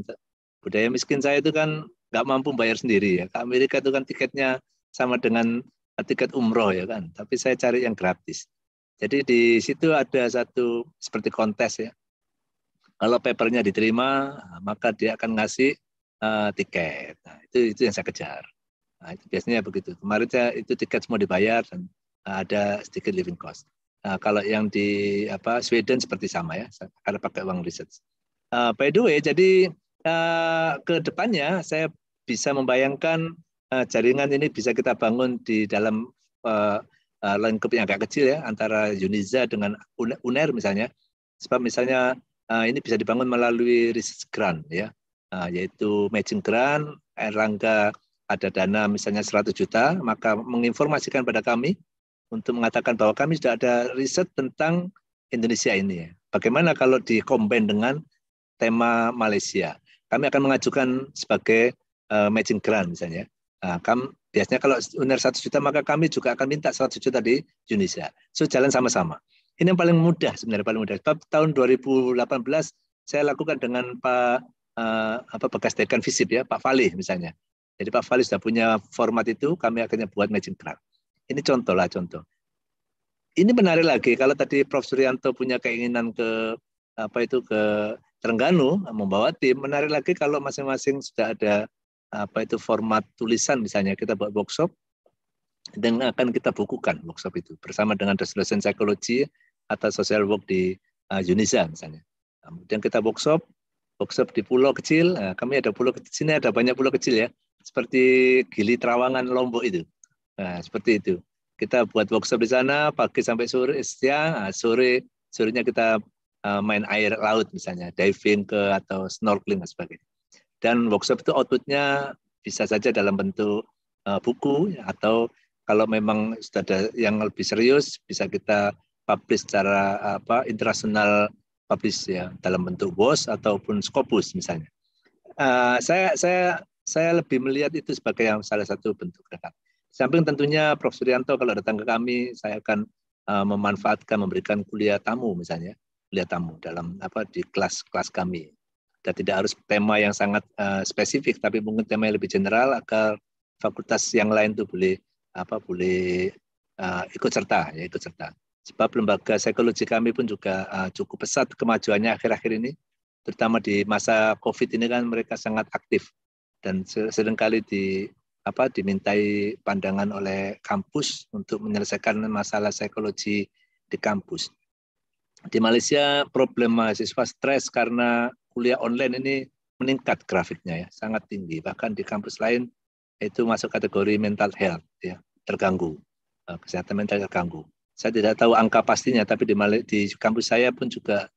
Budaya miskin saya itu kan nggak mampu bayar sendiri ya. Ke Amerika itu kan tiketnya sama dengan tiket umroh ya kan, tapi saya cari yang gratis. Jadi di situ ada satu seperti kontes ya. Kalau papernya diterima, maka dia akan ngasih uh, tiket. Nah, itu itu yang saya kejar. Nah, itu biasanya begitu. Kemarin saya itu tiket semua dibayar dan eh, ada sedikit living cost. Nah, kalau yang di apa Sweden seperti sama ya, karena pakai uang riset. Uh, by the way, jadi uh, ke depannya saya bisa membayangkan Eh, jaringan ini bisa kita bangun di dalam uh, eh, uh, eh, lingkup yang agak kecil ya antara Uniza dengan UNER misalnya. Sebab misalnya uh, ini bisa dibangun melalui research grant ya, uh, yaitu matching grant. Erlangga ada dana misalnya 100 juta, maka menginformasikan pada kami untuk mengatakan bahwa kami sudah ada riset tentang Indonesia ini. Ya. Bagaimana kalau dikombin dengan tema Malaysia? Kami akan mengajukan sebagai uh, matching grant misalnya. Nah, kam, biasanya kalau UNER 1 juta maka kami juga akan minta 100 juta di Indonesia. So jalan sama-sama. Ini yang paling mudah sebenarnya paling mudah. Sebab tahun 2018 saya lakukan dengan Pak eh, apa bekas dekan FISIP ya, Pak Fali misalnya. Jadi Pak Fali sudah punya format itu, kami akhirnya buat matching grant. Ini contoh lah contoh. Ini menarik lagi kalau tadi Prof Suryanto punya keinginan ke apa itu ke Terengganu membawa tim. Menarik lagi kalau masing-masing sudah ada apa itu format tulisan misalnya kita buat workshop dan akan kita bukukan workshop itu bersama dengan dosen-dosen psikologi atau social work di uh, Unisa misalnya. Nah, kemudian kita workshop, workshop di pulau kecil. Nah, kami ada pulau kecil, sini ada banyak pulau kecil ya, seperti Gili Trawangan Lombok itu. Nah, seperti itu. Kita buat workshop di sana pagi sampai sore, siang, nah, sore sorenya kita uh, main air laut misalnya, diving ke atau snorkeling dan sebagainya. Dan workshop itu outputnya bisa saja dalam bentuk uh, buku atau kalau memang sudah ada yang lebih serius bisa kita publish secara apa internasional publish ya dalam bentuk bos ataupun Scopus misalnya. Uh, saya saya saya lebih melihat itu sebagai yang salah satu bentuk gerakan. Samping tentunya Prof. Suryanto kalau datang ke kami, saya akan uh, memanfaatkan memberikan kuliah tamu misalnya, kuliah tamu dalam apa di kelas-kelas kami dan tidak harus tema yang sangat uh, spesifik tapi mungkin tema yang lebih general agar fakultas yang lain tuh boleh apa boleh uh, ikut serta ya ikut serta sebab lembaga psikologi kami pun juga uh, cukup pesat kemajuannya akhir-akhir ini terutama di masa covid ini kan mereka sangat aktif dan seringkali di apa dimintai pandangan oleh kampus untuk menyelesaikan masalah psikologi di kampus. Di Malaysia problem mahasiswa stres karena kuliah online ini meningkat grafiknya ya, sangat tinggi. Bahkan di kampus lain itu masuk kategori mental health ya, terganggu. Eh, kesehatan mental terganggu. Saya tidak tahu angka pastinya tapi di di kampus saya pun juga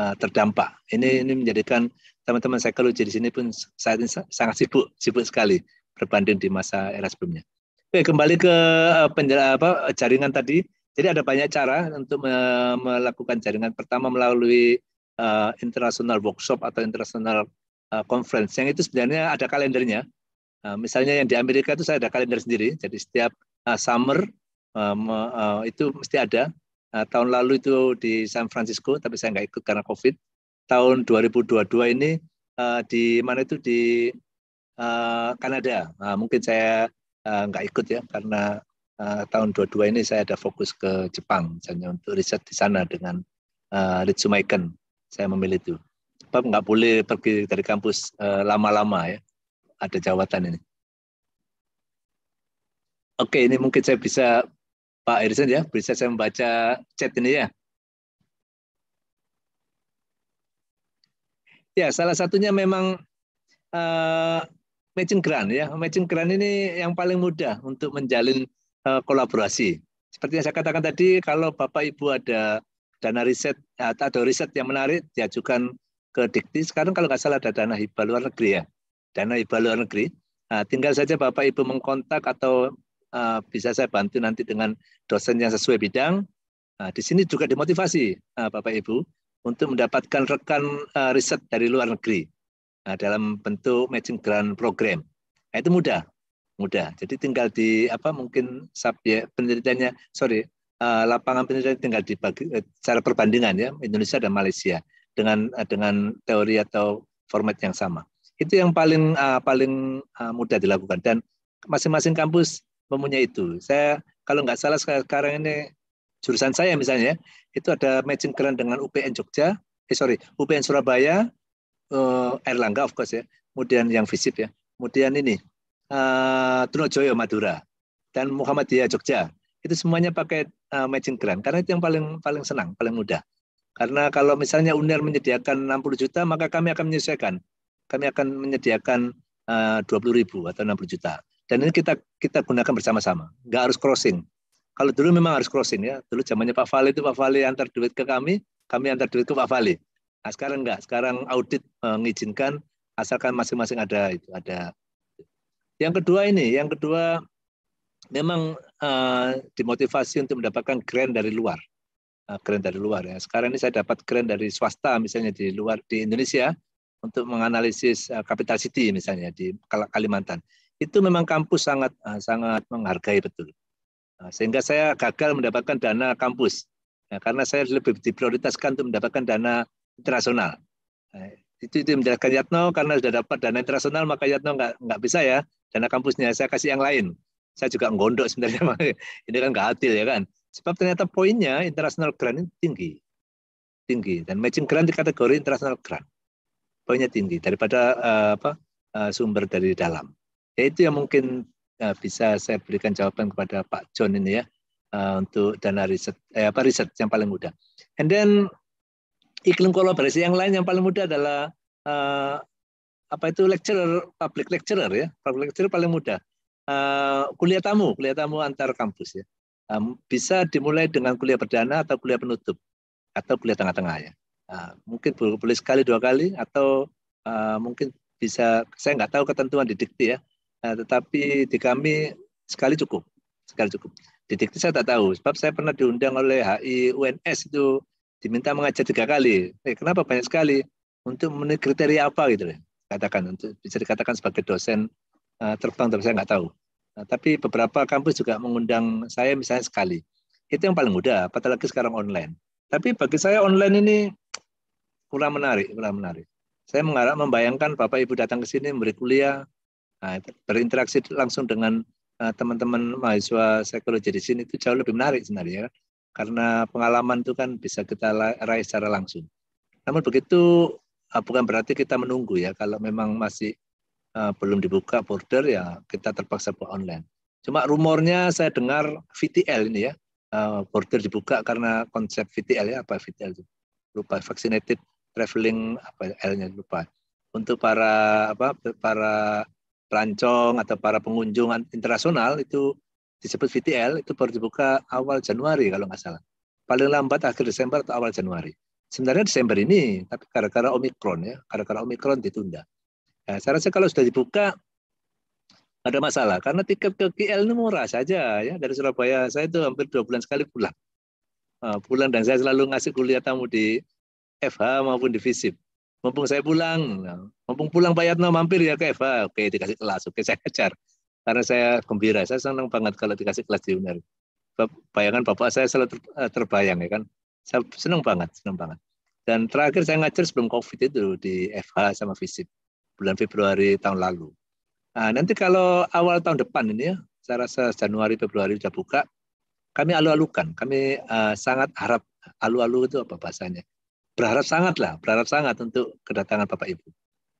uh, terdampak. Ini ini menjadikan teman-teman saya kalau jadi sini pun saat ini sangat sibuk, sibuk sekali berbanding di masa era sebelumnya. Oke, kembali ke eh, penjara, apa, jaringan tadi. Jadi ada banyak cara untuk melakukan jaringan. Pertama melalui uh, international workshop atau Internasional uh, eh, conference yang itu sebenarnya ada kalendernya. Uh, misalnya yang di Amerika itu saya ada kalender sendiri. Jadi setiap uh, summer uh, uh, itu mesti ada. Uh, tahun lalu itu di San Francisco, tapi saya nggak ikut karena COVID. Tahun 2022 ini uh, di mana itu di uh, Kanada. Nah, mungkin saya uh, nggak ikut ya karena uh, tahun 22 ini saya ada fokus ke Jepang misalnya untuk riset di sana dengan uh, Ritsumaiken saya memilih itu. Sebab nggak boleh pergi dari kampus eh, lama-lama uh, ya. Ada jawatan ini. Oke, ini mungkin saya bisa Pak Irsan ya, bisa saya membaca chat ini ya. Ya, salah satunya memang uh, matching grant ya. Matching grant ini yang paling mudah untuk menjalin uh, kolaborasi. Seperti yang saya katakan tadi, kalau Bapak Ibu ada dana riset eh, atau riset yang menarik diajukan ke Dikti. Sekarang kalau nggak salah ada dana hibah luar negeri ya, dana hibah luar negeri. Nah, tinggal saja Bapak Ibu mengkontak atau uh, bisa saya bantu nanti dengan dosen yang sesuai bidang. Nah, di sini juga dimotivasi uh, Bapak Ibu untuk mendapatkan rekan uh, riset dari luar negeri nah, dalam bentuk matching grant program. Nah, itu mudah, mudah. Jadi tinggal di apa mungkin subjek penelitiannya, sorry Eh, lapangan penelitian tinggal dibagi uh, secara perbandingan ya Indonesia dan Malaysia dengan eh, dengan teori atau format yang sama. Itu yang paling uh, paling uh, mudah dilakukan dan masing-masing kampus mempunyai itu. Saya kalau nggak salah sekarang ini jurusan saya misalnya ya, itu ada matching grant dengan UPN Jogja, eh sorry UPN Surabaya, uh, Erlangga of course ya, kemudian yang visip ya, kemudian ini uh, Trunojoyo Madura dan Muhammadiyah Jogja itu semuanya pakai uh, eh, matching grant karena itu yang paling paling senang, paling mudah. Karena kalau misalnya UNER menyediakan 60 juta, maka kami akan menyesuaikan. Kami akan menyediakan eh, uh, 20 ribu atau 60 juta. Dan ini kita kita gunakan bersama-sama. Nggak harus crossing. Kalau dulu memang harus crossing ya. Dulu zamannya Pak Fali itu Pak Fali antar duit ke kami, kami antar duit ke Pak Fali Nah, sekarang enggak. Sekarang audit mengizinkan eh, asalkan masing-masing ada itu ada. Yang kedua ini, yang kedua memang uh, dimotivasi untuk mendapatkan grant dari luar. Uh, grant dari luar ya. Sekarang ini saya dapat grant dari swasta misalnya di luar di Indonesia untuk menganalisis uh, capital city misalnya di Kalimantan. Itu memang kampus sangat uh, sangat menghargai betul. Uh, sehingga saya gagal mendapatkan dana kampus. Ya, karena saya lebih diprioritaskan untuk mendapatkan dana internasional. Nah, itu itu menjelaskan Yatno karena sudah dapat dana internasional maka Yatno nggak nggak bisa ya dana kampusnya saya kasih yang lain saya juga ngondok sebenarnya [LAUGHS] ini kan nggak adil ya kan sebab ternyata poinnya international grant ini tinggi tinggi dan matching grant di kategori international grant poinnya tinggi daripada uh, apa uh, sumber dari dalam ya itu yang mungkin uh, bisa saya berikan jawaban kepada Pak John ini ya uh, untuk dana riset eh, apa riset yang paling mudah and then iklim kolaborasi yang lain yang paling mudah adalah uh, apa itu lecturer public lecturer ya public lecturer paling mudah uh, kuliah tamu, kuliah tamu antar kampus ya. Um, bisa dimulai dengan kuliah perdana atau kuliah penutup atau kuliah tengah-tengah ya. Uh, mungkin boleh sekali dua kali atau uh, mungkin bisa saya nggak tahu ketentuan didikti ya. Uh, tetapi di kami sekali cukup, sekali cukup. Didikti saya tak tahu sebab saya pernah diundang oleh HI UNS itu diminta mengajar tiga kali. Eh, kenapa banyak sekali? Untuk memenuhi kriteria apa gitu ya? Katakan untuk bisa dikatakan sebagai dosen Eh, terbang terus saya nggak tahu. Nah, tapi beberapa kampus juga mengundang saya misalnya sekali. Itu yang paling mudah, apalagi sekarang online. Tapi bagi saya online ini kurang menarik, kurang menarik. Saya mengarah, membayangkan Bapak Ibu datang ke sini memberi kuliah, nah, berinteraksi langsung dengan eh, teman-teman mahasiswa psikologi di sini itu jauh lebih menarik sebenarnya ya. karena pengalaman itu kan bisa kita raih secara langsung. Namun begitu eh, bukan berarti kita menunggu ya kalau memang masih uh, belum dibuka border ya kita terpaksa buat online. Cuma rumornya saya dengar VTL ini ya uh, border dibuka karena konsep VTL ya apa VTL itu lupa vaccinated traveling apa ya, L-nya lupa untuk para apa para pelancong atau para pengunjung internasional itu disebut VTL itu baru dibuka awal Januari kalau nggak salah paling lambat akhir Desember atau awal Januari sebenarnya Desember ini tapi gara-gara Omikron ya gara-gara Omikron ditunda Nah, saya rasa kalau sudah dibuka ada masalah karena tiket ke KL ini murah saja ya dari Surabaya saya itu hampir dua bulan sekali pulang uh, pulang dan saya selalu ngasih kuliah tamu di FH maupun di FISIP mumpung saya pulang nah, mumpung pulang Pak Yatno mampir ya ke FH oke dikasih kelas oke [LAUGHS] saya kejar. karena saya gembira saya senang banget kalau dikasih kelas di UNER bayangan bapak saya selalu eh, terbayang ya kan saya senang banget senang banget dan terakhir saya ngajar sebelum COVID itu di FH sama FISIP bulan Februari tahun lalu. Nah, nanti kalau awal tahun depan ini ya, saya rasa Januari Februari sudah buka, kami alu-alukan, kami uh, sangat harap alu-alu itu apa bahasanya? Berharap sangat lah, berharap sangat untuk kedatangan Bapak Ibu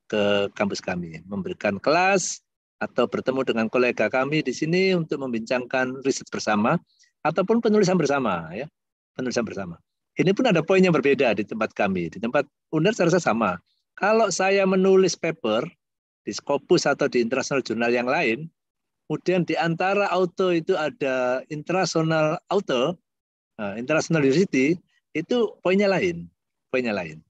ke kampus kami, memberikan kelas atau bertemu dengan kolega kami di sini untuk membincangkan riset bersama ataupun penulisan bersama ya, penulisan bersama. Ini pun ada poin yang berbeda di tempat kami. Di tempat UNER saya rasa sama. Kalau saya menulis paper di Scopus atau di international jurnal yang lain, kemudian di antara auto itu ada international auto, eh, international university, itu poinnya lain, poinnya lain.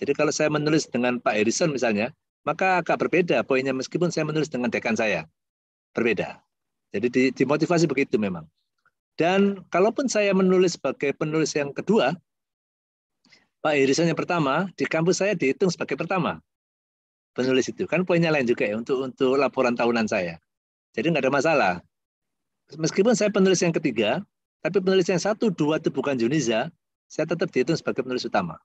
Jadi kalau saya menulis dengan Pak Harrison misalnya, maka agak berbeda poinnya meskipun saya menulis dengan dekan saya. Berbeda. Jadi dimotivasi begitu memang. Dan kalaupun saya menulis sebagai penulis yang kedua, Pak Irisan yang pertama di kampus saya dihitung sebagai pertama penulis itu kan poinnya lain juga ya untuk untuk laporan tahunan saya. Jadi nggak ada masalah. Meskipun saya penulis yang ketiga, tapi penulis yang satu dua itu bukan Juniza, saya tetap dihitung sebagai penulis utama.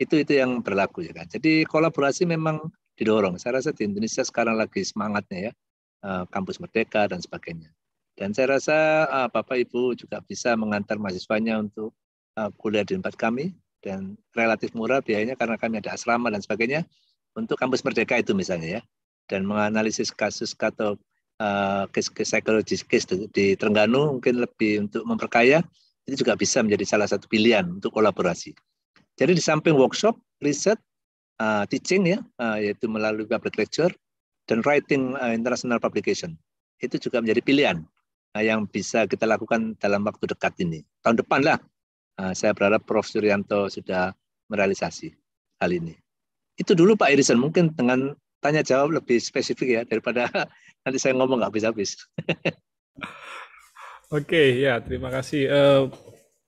Itu itu yang berlaku ya kan. Jadi kolaborasi memang didorong. Saya rasa di Indonesia sekarang lagi semangatnya ya eh, kampus merdeka dan sebagainya. Dan saya rasa eh, Bapak Ibu juga bisa mengantar mahasiswanya untuk Eh, kuliah di tempat kami dan relatif murah biayanya karena kami ada asrama dan sebagainya untuk kampus merdeka itu misalnya ya dan menganalisis kasus atau case-case eh, psikologis case di, di mungkin lebih untuk memperkaya itu juga bisa menjadi salah satu pilihan untuk kolaborasi. Jadi di samping workshop, riset, uh, teaching ya uh, yaitu melalui public lecture dan writing uh, international publication itu juga menjadi pilihan uh, yang bisa kita lakukan dalam waktu dekat ini tahun depan lah Eh, saya berharap Prof. Suryanto sudah merealisasi hal ini. Itu dulu Pak Irisan, mungkin dengan tanya jawab lebih spesifik ya daripada [LAUGHS] nanti saya ngomong nggak habis-habis. [LAUGHS] Oke, okay, ya terima kasih. Uh,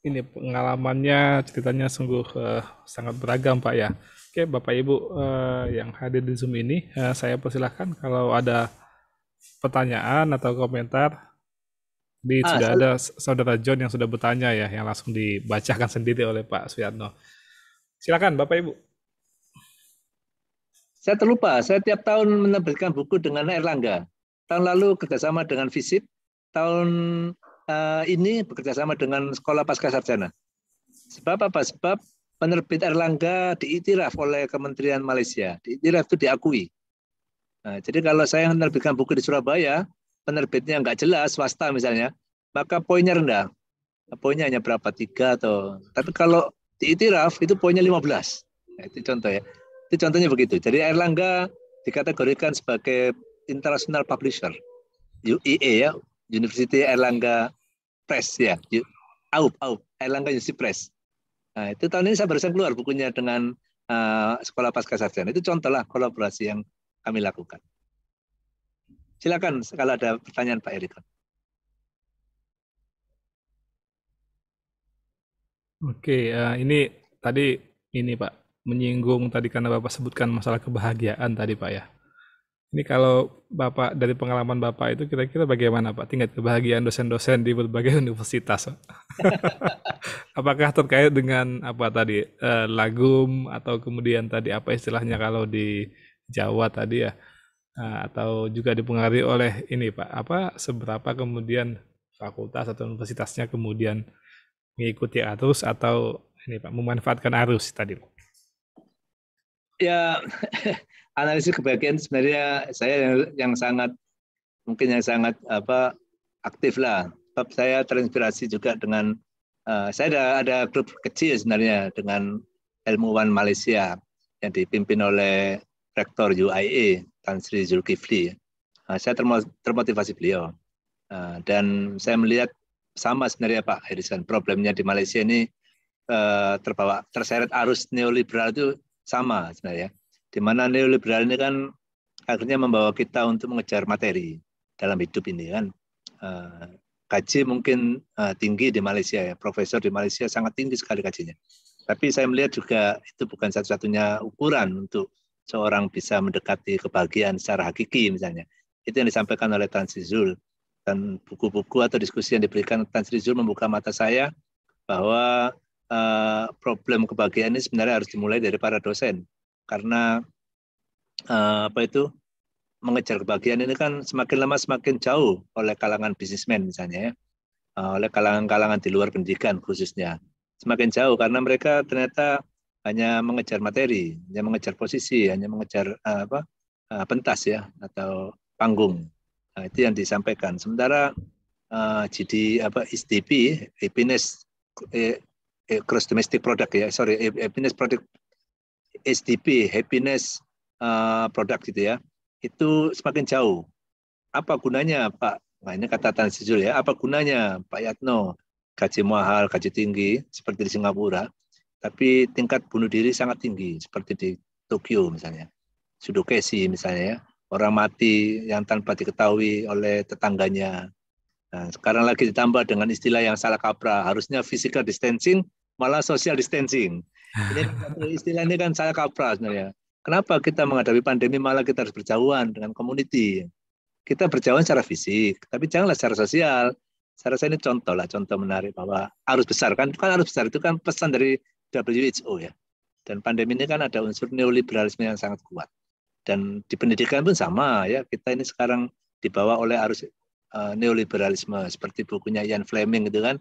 ini pengalamannya ceritanya sungguh uh, sangat beragam Pak ya. Oke, okay, Bapak Ibu uh, yang hadir di Zoom ini, uh, saya persilahkan kalau ada pertanyaan atau komentar ini ah, sudah ada saudara John yang sudah bertanya ya, yang langsung dibacakan [LAUGHS] sendiri oleh Pak Suyatno. Silakan Bapak Ibu. Saya terlupa, saya tiap tahun menerbitkan buku dengan Erlangga. Tahun lalu kerjasama dengan Visip tahun eh, ini bekerjasama dengan Sekolah Pasca Sarjana. Sebab apa? Sebab penerbit Erlangga diiktiraf oleh Kementerian Malaysia. Diiktiraf itu diakui. Nah, jadi kalau saya menerbitkan buku di Surabaya, penerbitnya nggak jelas swasta misalnya, maka poinnya rendah. Poinnya hanya berapa tiga atau tapi kalau diiktiraf itu poinnya 15. Nah, itu contoh ya. Itu contohnya begitu. Jadi Erlangga dikategorikan sebagai international publisher. UIE ya, University Erlangga Press ya. AUP, AUP, Erlangga University Press. Nah, itu tahun ini saya barusan keluar bukunya dengan uh, Sekolah Pasca Sarjana. Itu contoh lah kolaborasi yang kami lakukan. Silakan kalau ada pertanyaan Pak Erick. Oke, eh, ini tadi ini Pak menyinggung tadi karena Bapak sebutkan masalah kebahagiaan tadi Pak ya. Ini kalau Bapak dari pengalaman Bapak itu kira-kira bagaimana Pak tingkat kebahagiaan dosen-dosen di berbagai [LAUGHS] universitas? [LAUGHS] Apakah terkait dengan apa tadi lagu eh, lagum atau kemudian tadi apa istilahnya kalau di Jawa tadi ya Nah, atau juga dipengaruhi oleh ini Pak, apa seberapa kemudian fakultas atau universitasnya kemudian mengikuti arus atau ini Pak memanfaatkan arus tadi Pak? Ya, [LAUGHS] analisis kebagian sebenarnya saya yang, yang sangat mungkin yang sangat apa aktif lah. Sebab saya terinspirasi juga dengan uh, saya ada ada grup kecil sebenarnya dengan ilmuwan Malaysia yang dipimpin oleh rektor UIA Tan Sri Zulkifli. Ah, saya termotivasi beliau ah, dan saya melihat sama sebenarnya Pak Harrison problemnya di Malaysia ini eh, terbawa terseret arus neoliberal itu sama sebenarnya. Di mana neoliberal ini kan akhirnya membawa kita untuk mengejar materi dalam hidup ini kan. Ah, gaji mungkin tinggi di Malaysia ya. Profesor di Malaysia sangat tinggi sekali gajinya. Tapi saya melihat juga itu bukan satu-satunya ukuran untuk seorang bisa mendekati kebahagiaan secara hakiki misalnya. Itu yang disampaikan oleh Tan Sri Zul. Dan buku-buku atau diskusi yang diberikan Tan Sri Zul membuka mata saya bahwa uh, problem kebahagiaan ini sebenarnya harus dimulai dari para dosen. Karena uh, apa itu mengejar kebahagiaan ini kan semakin lama semakin jauh oleh kalangan bisnismen misalnya ya. Uh, oleh kalangan-kalangan di luar pendidikan khususnya. Semakin jauh karena mereka ternyata hanya mengejar materi, hanya mengejar posisi, hanya mengejar eh, apa eh, pentas ya atau panggung. Nah, itu yang disampaikan. Sementara uh, apa SDP, happiness eh, eh, cross domestic product ya, sorry, happiness product SDP, happiness uh, product gitu ya, itu semakin jauh. Apa gunanya Pak? Nah, ini kata Tan Sijul ya, apa gunanya Pak Yatno? Gaji mahal, gaji tinggi, seperti di Singapura tapi tingkat bunuh diri sangat tinggi seperti di Tokyo misalnya. Sudokesi misalnya ya. Orang mati yang tanpa diketahui oleh tetangganya. Nah, sekarang lagi ditambah dengan istilah yang salah kaprah. Harusnya physical distancing, malah social distancing. Ini [LAUGHS] istilah ini kan salah kaprah sebenarnya. Kenapa kita menghadapi pandemi malah kita harus berjauhan dengan community? Kita berjauhan secara fisik, tapi janganlah secara sosial. Saya rasa ini contoh lah, contoh menarik bahwa harus besar kan, kan harus besar itu kan pesan dari WHO oh ya. Dan pandemi ini kan ada unsur neoliberalisme yang sangat kuat. Dan di pendidikan pun sama ya. Kita ini sekarang dibawa oleh arus eh, neoliberalisme seperti bukunya Ian Fleming gitu kan.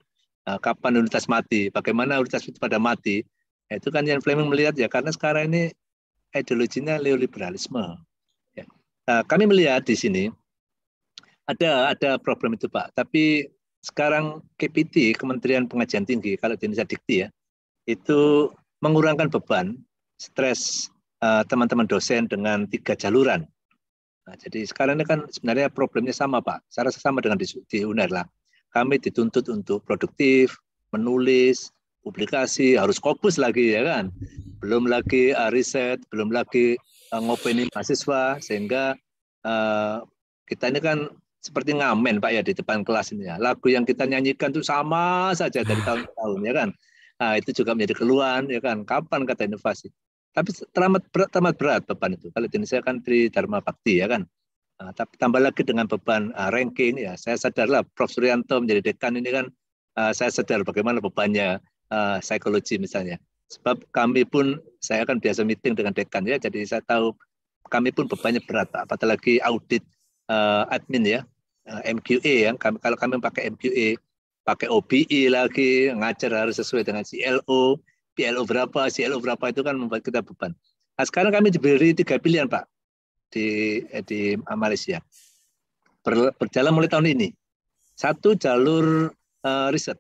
Nah, kapan universitas mati? Bagaimana universitas itu pada mati? Nah, itu kan Ian Fleming melihat ya karena sekarang ini ideologinya neoliberalisme. Ya. Nah, kami melihat di sini ada ada problem itu Pak. Tapi sekarang KPT Kementerian Pengajian Tinggi kalau di Indonesia Dikti ya itu mengurangkan beban stres eh, teman-teman dosen dengan tiga jaluran. Nah, jadi sekarang ini kan sebenarnya problemnya sama Pak. Saya rasa sama dengan di, di UNER lah. Kami dituntut untuk produktif, menulis, publikasi, harus fokus lagi ya kan. Belum lagi uh, riset, belum lagi uh, eh, ngopeni mahasiswa, sehingga uh, kita ini kan seperti ngamen Pak ya di depan kelas ini ya. Lagu yang kita nyanyikan itu sama saja dari tahun ke tahun ya kan. Nah, itu juga menjadi keluhan, ya kan? Kapan kata inovasi? Tapi teramat berat, teramat berat beban itu. Kalau di Indonesia kan tri dharma bakti, ya kan? Nah, tambah lagi dengan beban uh, ah, ranking, ya saya sadarlah Prof. Suryanto menjadi dekan ini kan uh, saya sadar bagaimana bebannya uh, psikologi misalnya. Sebab kami pun, saya kan biasa meeting dengan dekan ya, jadi saya tahu kami pun bebannya berat, apalagi audit uh, admin ya, uh, MQA yang Kami, kalau kami pakai MQA, pakai OBI e lagi, ngajar harus sesuai dengan CLO, PLO berapa, CLO berapa itu kan membuat kita beban. Nah, sekarang kami diberi tiga pilihan, Pak, di eh, di Malaysia. Ber, berjalan mulai tahun ini. Satu jalur uh, riset.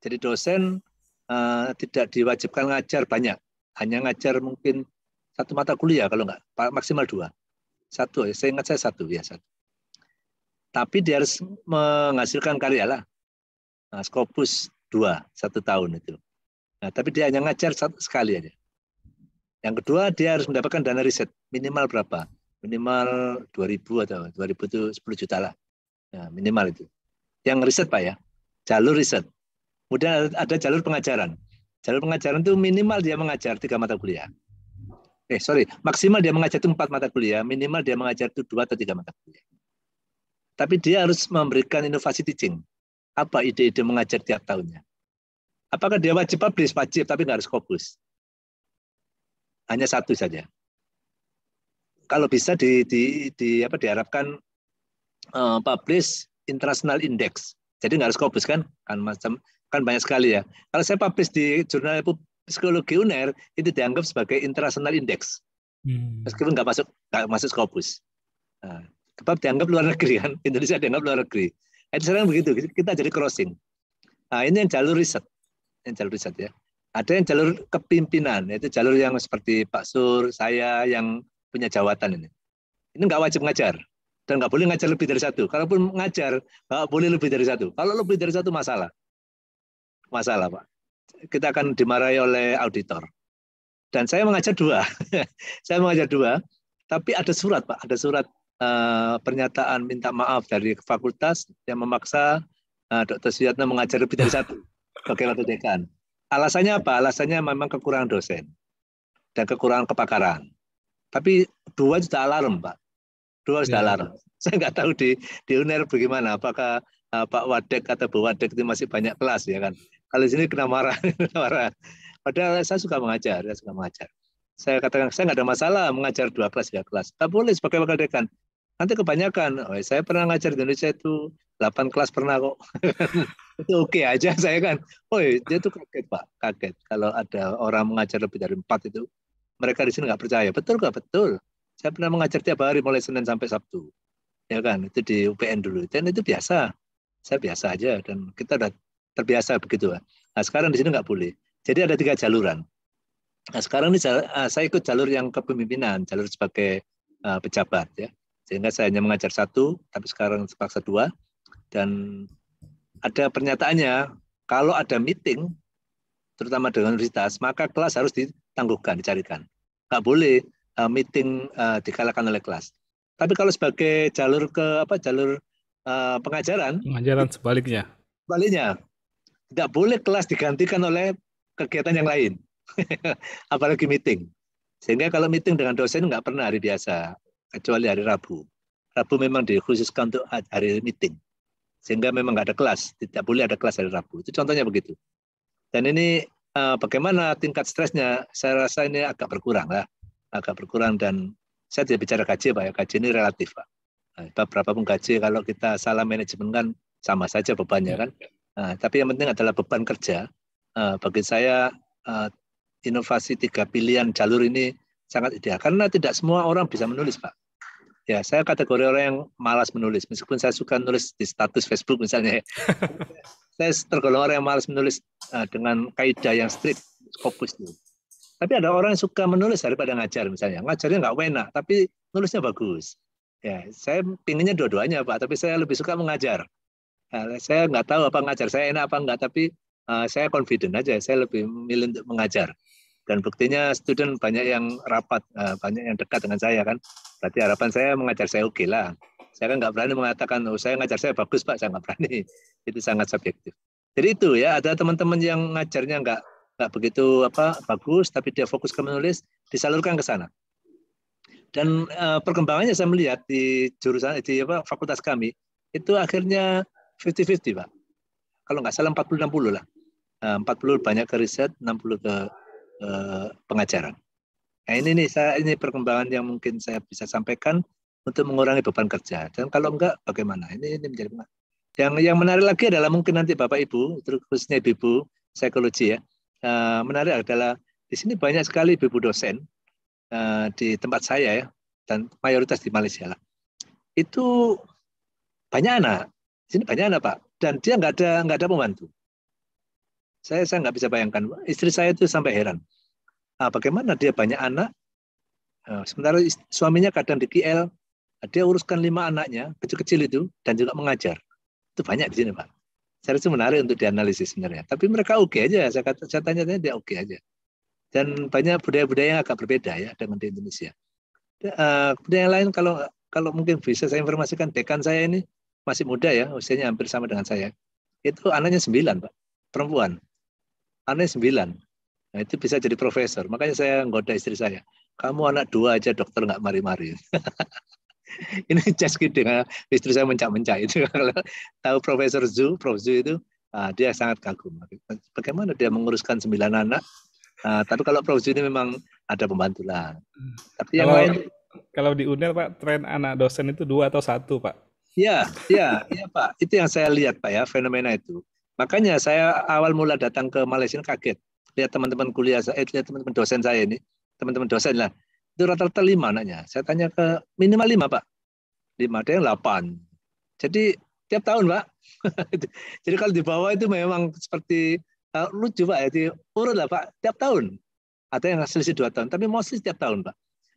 Jadi dosen uh, tidak diwajibkan ngajar banyak, hanya ngajar mungkin satu mata kuliah kalau enggak, maksimal dua. Satu, saya ingat saya satu ya satu. Tapi dia harus menghasilkan karya lah, Nah, Scopus dua, satu tahun itu. Nah, tapi dia hanya ngajar satu, sekali aja. Yang kedua, dia harus mendapatkan dana riset. Minimal berapa? Minimal dua ribu atau 2000 itu sepuluh juta lah. Nah, minimal itu. Yang riset Pak ya, jalur riset. Kemudian ada jalur pengajaran. Jalur pengajaran itu minimal dia mengajar tiga mata kuliah. Eh, sorry, maksimal dia mengajar itu empat mata kuliah, minimal dia mengajar itu dua atau tiga mata kuliah. Tapi dia harus memberikan inovasi teaching apa ide-ide mengajar tiap tahunnya? Apakah dia wajib publish? Wajib, tapi nggak harus fokus. Hanya satu saja. Kalau bisa di, di, di apa diharapkan uh, publish international index. Jadi nggak harus fokus kan? Kan macam kan banyak sekali ya. Kalau saya publish di jurnal psikologi UNER itu dianggap sebagai international index. Hmm. Meskipun nggak masuk nggak masuk Scopus. Nah, dianggap luar negeri kan, Indonesia dianggap luar negeri sekarang begitu, kita jadi crossing. Nah, ini yang jalur riset. Yang jalur riset ya. Ada yang jalur kepimpinan, yaitu jalur yang seperti Pak Sur, saya yang punya jawatan ini. Ini nggak wajib ngajar dan nggak boleh ngajar lebih dari satu. Kalaupun ngajar nggak boleh lebih dari satu. Kalau lebih dari satu masalah, masalah pak. Kita akan dimarahi oleh auditor. Dan saya mengajar dua, [LAUGHS] saya mengajar dua. Tapi ada surat pak, ada surat uh, pernyataan minta maaf dari fakultas yang memaksa uh, eh, Dr. Suyatno mengajar lebih dari satu sebagai waktu dekan. Alasannya apa? Alasannya memang kekurangan dosen dan kekurangan kepakaran. Tapi dua sudah alarm, Pak. Dua sudah ya. alarm. [LAUGHS] Saya nggak tahu di di UNER bagaimana. Apakah uh, Pak Wadek atau Bu Wadek itu masih banyak kelas ya kan? Kalau di sini kena marah, [LAUGHS] kena marah. Padahal saya suka mengajar, saya suka mengajar saya katakan saya nggak ada masalah mengajar dua kelas tiga kelas tak boleh sebagai wakil dekan nanti kebanyakan oh, saya pernah ngajar di Indonesia itu 8 kelas pernah kok [LAUGHS] itu oke okay aja [LAUGHS] saya kan oh dia tuh kaget pak kaget kalau ada orang mengajar lebih dari empat itu mereka di sini nggak percaya betul nggak betul saya pernah mengajar tiap hari mulai Senin sampai Sabtu ya kan itu di UPN dulu dan itu biasa saya biasa aja dan kita udah terbiasa begitu nah sekarang di sini nggak boleh jadi ada tiga jaluran nah sekarang ini ah, saya ikut jalur yang kepemimpinan jalur sebagai ah, pejabat ya sehingga saya hanya mengajar satu, tapi sekarang terpaksa dua. Dan ada pernyataannya, kalau ada meeting, terutama dengan universitas, maka kelas harus ditangguhkan, dicarikan. Nggak boleh eh, meeting uh, dikalahkan oleh kelas. Tapi kalau sebagai jalur ke apa jalur eh, pengajaran, pengajaran sebaliknya. Sebaliknya, tidak boleh kelas digantikan oleh kegiatan yang lain, [LAUGHS] apalagi meeting. Sehingga kalau meeting dengan dosen nggak pernah hari biasa kecuali hari Rabu. Rabu memang dikhususkan untuk hari meeting. Sehingga memang nggak ada kelas, tidak boleh ada kelas hari Rabu. Itu contohnya begitu. Dan ini eh, bagaimana tingkat stresnya, saya rasa ini agak berkurang lah. Agak berkurang dan saya tidak bicara gaji Pak ya, gaji ini relatif Pak. Nah, Berapa pun gaji, kalau kita salah manajemen kan sama saja bebannya kan. Nah, tapi yang penting adalah beban kerja. Eh, bagi saya eh, inovasi tiga pilihan jalur ini sangat ideal karena tidak semua orang bisa menulis pak ya saya kategori orang yang malas menulis meskipun saya suka nulis di status Facebook misalnya [LAUGHS] saya tergolong orang yang malas menulis eh, dengan kaidah yang strict fokus dulu tapi ada orang yang suka menulis daripada ngajar misalnya ngajarnya nggak enak tapi nulisnya bagus ya saya pinginnya dua-duanya pak tapi saya lebih suka mengajar eh, saya nggak tahu apa ngajar saya enak apa enggak, tapi eh, saya confident aja. Saya lebih milih untuk mengajar. Dan buktinya student banyak yang rapat, eh, banyak yang dekat dengan saya kan. Berarti harapan saya mengajar saya oke okay lah. Saya kan nggak berani mengatakan, oh saya ngajar saya bagus Pak, saya nggak berani. [LAUGHS] Itu sangat subjektif. Jadi itu ya, ada teman-teman yang ngajarnya nggak nggak begitu apa bagus, tapi dia fokus ke menulis, disalurkan ke sana. Dan uh, perkembangannya saya melihat di jurusan di apa, fakultas kami itu akhirnya 50-50 pak. Kalau nggak salah 40-60 lah. 40 nah, banyak ke riset, 60 ke Eh, pengajaran. Nah, ini nih saya ini perkembangan yang mungkin saya bisa sampaikan untuk mengurangi beban kerja. Dan kalau enggak bagaimana? Ini ini menjadi yang yang menarik lagi adalah mungkin nanti Bapak Ibu, khususnya Ibu Ibu psikologi ya. Eh, menarik adalah di sini banyak sekali Ibu -ibu dosen eh, di tempat saya ya dan mayoritas di Malaysia lah. Itu banyak anak. Di sini banyak anak, Pak. Dan dia nggak ada nggak ada pembantu. Saya saya nggak bisa bayangkan. Istri saya itu sampai heran. nah, bagaimana dia banyak anak? Nah, sementara suaminya kadang di KL, dia uruskan lima anaknya kecil-kecil itu dan juga mengajar. Itu banyak di sini pak. Saya rasa menarik untuk dianalisis sebenarnya. Tapi mereka oke okay aja. Saya, kata, saya tanya-tanya dia oke okay aja. Dan banyak budaya-budaya yang agak berbeda ya dengan di Indonesia. budaya ah, yang lain kalau kalau mungkin bisa saya informasikan dekan saya ini masih muda ya usianya hampir sama dengan saya. Itu anaknya sembilan pak perempuan anaknya sembilan. Nah, itu bisa jadi profesor. Makanya saya nggoda istri saya. Kamu anak dua aja dokter nggak mari-mari. [LAUGHS] ini just kidding. Ah. Istri saya mencak-mencak itu. [LAUGHS] Kalau tahu Profesor Zhu, Prof. Zhu itu ah, dia sangat kagum. Bagaimana dia menguruskan sembilan anak? Ah, tapi kalau Prof. ini memang ada pembantu lah. Tapi yang kalau, lain... Kalau di UNER, Pak, tren anak dosen itu dua atau satu, Pak? Ya, ya, ya Pak. Itu yang saya lihat Pak ya, fenomena itu. Makanya saya awal mula datang ke Malaysia kaget. Lihat teman-teman kuliah saya, eh, lihat teman-teman dosen saya ini, teman-teman dosen lah. Itu rata-rata lima anaknya. Saya tanya ke minimal lima, Pak. Lima, ada yang delapan. Jadi tiap tahun, Pak. [LAUGHS] Jadi kalau di bawah itu memang seperti uh, lucu, Pak. Jadi urut lah, Pak. Tiap tahun. Ada yang selisih dua tahun. Tapi mostly tiap tahun, Pak.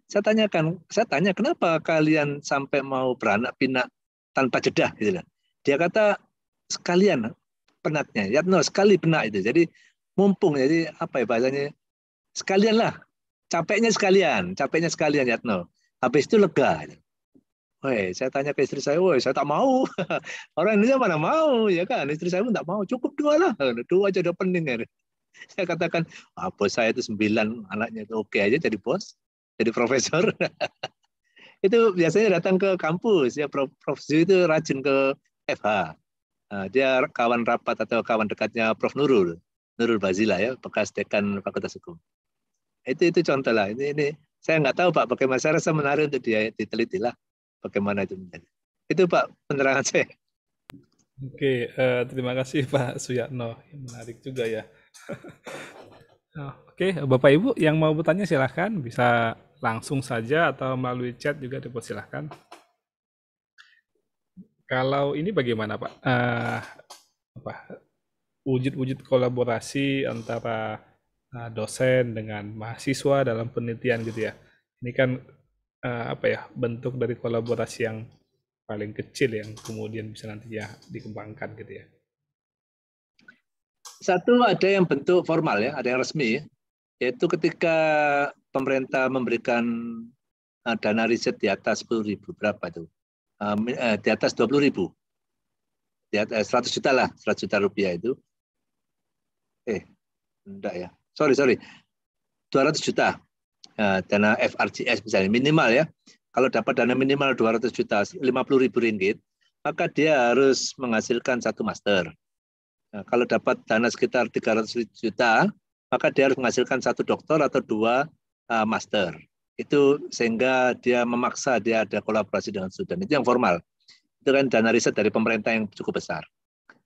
Saya tanyakan, saya tanya kenapa kalian sampai mau beranak pinak tanpa jeda gitu Dia kata sekalian penatnya. Yatno sekali penat itu. Jadi mumpung jadi apa ya bahasanya sekalian lah capeknya sekalian capeknya sekalian Yatno habis itu lega gitu. Woi, saya tanya ke istri saya, woi, saya tak mau. [LAUGHS] Orang ini mana mau, ya kan? Istri saya pun tak mau. Cukup dua lah, dua aja udah pening ya. [LAUGHS] Saya katakan, ah, bos saya itu sembilan anaknya itu oke aja jadi bos, jadi profesor. [LAUGHS] itu biasanya datang ke kampus ya, profesor itu rajin ke FH. Eh, dia kawan rapat atau kawan dekatnya Prof Nurul, Nurul Bazila ya, bekas dekan Fakultas Hukum. Itu itu contoh lah. Ini ini saya nggak tahu Pak bagaimana saya rasa menarik untuk dia diteliti lah bagaimana itu menjadi. Itu Pak penerangan saya. Oke, uh, terima kasih Pak Suyatno. Menarik juga ya. [LAUGHS] Oh, oke, Bapak Ibu yang mau bertanya silahkan bisa langsung saja atau melalui chat juga dipersilahkan. silahkan. Kalau ini bagaimana Pak? Uh, apa wujud-wujud kolaborasi antara uh, dosen dengan mahasiswa dalam penelitian gitu ya? Ini kan uh, apa ya bentuk dari kolaborasi yang paling kecil yang kemudian bisa nantinya dikembangkan gitu ya? Satu ada yang bentuk formal ya, ada yang resmi ya, yaitu ketika pemerintah memberikan dana riset di atas 10 ribu berapa tuh? Eh, eh, di atas 20 ribu. Di 100 eh, juta lah, 100 juta rupiah itu. Eh, enggak ya. Sorry, sorry. 200 juta dana FRGS misalnya, minimal ya. Kalau dapat dana minimal 200 juta, 50 ribu ringgit, maka dia harus menghasilkan satu master. kalau dapat dana sekitar 300 juta, maka dia harus menghasilkan satu doktor atau dua master itu sehingga dia memaksa dia ada kolaborasi dengan Sudan. Itu yang formal. Itu kan dana riset dari pemerintah yang cukup besar.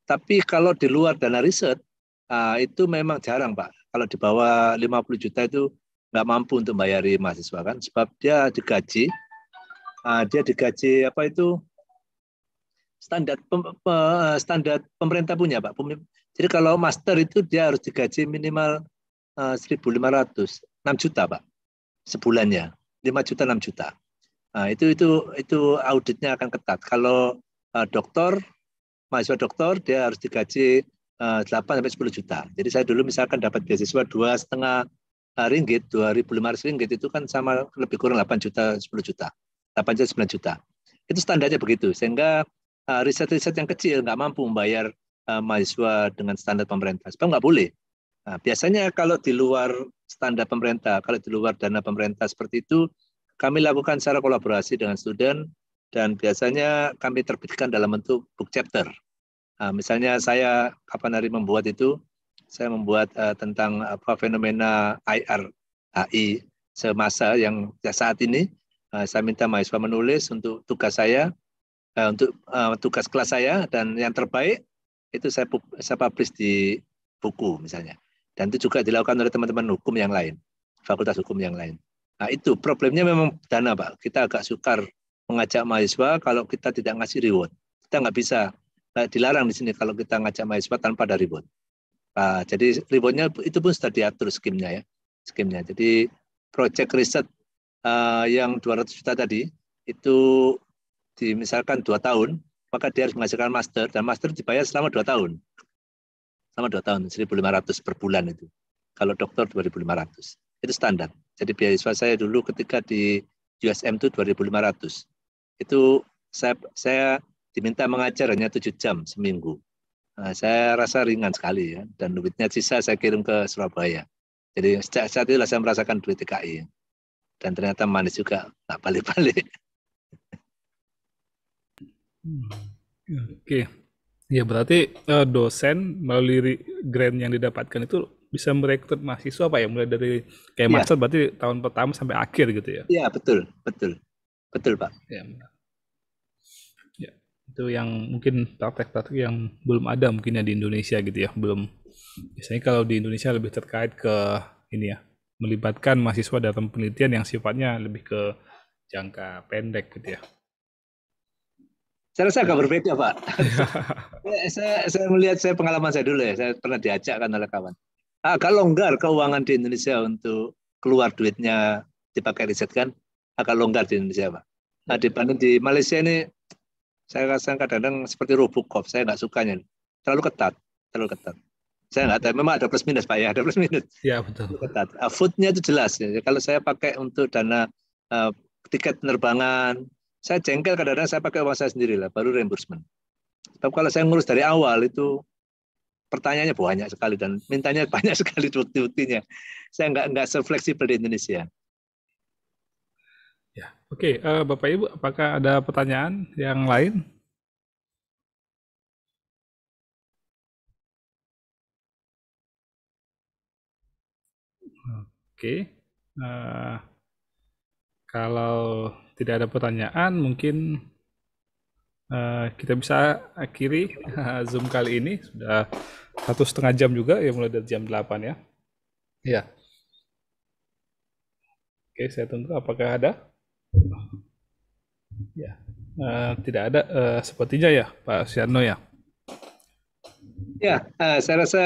Tapi kalau di luar dana riset, ah, itu memang jarang, Pak. Kalau di bawah 50 juta itu nggak mampu untuk bayari mahasiswa kan, sebab dia digaji, ah, dia digaji apa itu standar eh, standar pemerintah punya, Pak. Jadi kalau master itu dia harus digaji minimal 1.500, eh, 6 juta, Pak sebulan ya 5 juta 6 juta nah, itu itu itu auditnya akan ketat kalau uh, eh, dokter mahasiswa dokter dia harus digaji uh, eh, 8 sampai 10 juta jadi saya dulu misalkan dapat beasiswa dua setengah eh, ringgit dua ribu lima ratus ringgit itu kan sama lebih kurang 8 juta 10 juta 8 juta 9 juta itu standarnya begitu sehingga riset-riset yang kecil nggak mampu membayar mahasiswa dengan standar pemerintah sebab nggak boleh Nah, biasanya kalau di luar standar pemerintah. Kalau di luar dana pemerintah seperti itu, kami lakukan secara kolaborasi dengan student dan biasanya kami terbitkan dalam bentuk book chapter. Nah, misalnya saya kapan hari membuat itu, saya membuat uh, tentang apa fenomena IR AI semasa yang saat ini uh, saya minta mahasiswa menulis untuk tugas saya uh, untuk uh, tugas kelas saya dan yang terbaik itu saya saya publish di buku misalnya. Dan itu juga dilakukan oleh teman-teman hukum yang lain, fakultas hukum yang lain. Nah, itu problemnya memang dana, Pak. Kita agak sukar mengajak mahasiswa kalau kita tidak ngasih reward. Kita nggak bisa eh, dilarang di sini kalau kita ngajak mahasiswa tanpa ada reward. Nah, jadi rewardnya itu pun sudah diatur skimnya ya, skimnya. Jadi project riset uh, yang 200 juta tadi itu dimisalkan dua tahun, maka dia harus menghasilkan master dan master dibayar selama dua tahun selama dua tahun 1.500 per bulan itu. Kalau dokter 2.500 itu standar. Jadi beasiswa saya dulu ketika di USM itu 2.500. Itu saya, saya diminta mengajar hanya tujuh jam seminggu. Nah, saya rasa ringan sekali ya, dan duitnya sisa saya kirim ke Surabaya. Jadi sejak saat itu saya merasakan duit TKI. Dan ternyata manis juga, nggak balik-balik. Hmm. Ya. Oke, Ya berarti uh, dosen melalui grant yang didapatkan itu bisa merekrut mahasiswa apa ya mulai dari kayak ya. master berarti tahun pertama sampai akhir gitu ya? Iya betul betul betul pak. Ya, ya itu yang mungkin praktek-praktek yang belum ada mungkinnya di Indonesia gitu ya belum biasanya kalau di Indonesia lebih terkait ke ini ya melibatkan mahasiswa dalam penelitian yang sifatnya lebih ke jangka pendek gitu ya. Saya rasa agak iya. berbeda, Pak. [LAUGHS] saya, saya melihat saya pengalaman saya dulu ya, saya pernah diajak kan oleh kawan. Agak ah, longgar keuangan di Indonesia untuk keluar duitnya dipakai riset kan, agak ah, longgar di Indonesia, Pak. Nah, dibanding di Malaysia ini, saya rasa kadang-kadang seperti Robocop, saya nggak sukanya. Terlalu ketat, terlalu ketat. Saya nggak tahu, memang ada plus minus, Pak, ya, ada plus minus. Ya, betul. Terlalu ketat. Ah, foodnya itu jelas. Ya. Kalau saya pakai untuk dana uh, tiket penerbangan, saya jengkel kadang-kadang saya pakai uang saya sendiri lah, baru reimbursement. Tapi kalau saya ngurus dari awal itu pertanyaannya banyak sekali dan mintanya [LAUGHS] banyak sekali bukti-buktinya. Saya nggak nggak sefleksibel di Indonesia. Ya, oke, okay. uh, eh, Bapak Ibu, apakah ada pertanyaan yang lain? Oke, okay. uh, eh, kalau tidak ada pertanyaan, mungkin uh, kita bisa akhiri [LAUGHS] zoom kali ini sudah satu setengah jam juga ya mulai dari jam 8 ya. Ya. Oke, saya tunggu apakah ada. Ya, uh, tidak ada uh, sepertinya ya Pak Siano ya. Ya, uh, saya rasa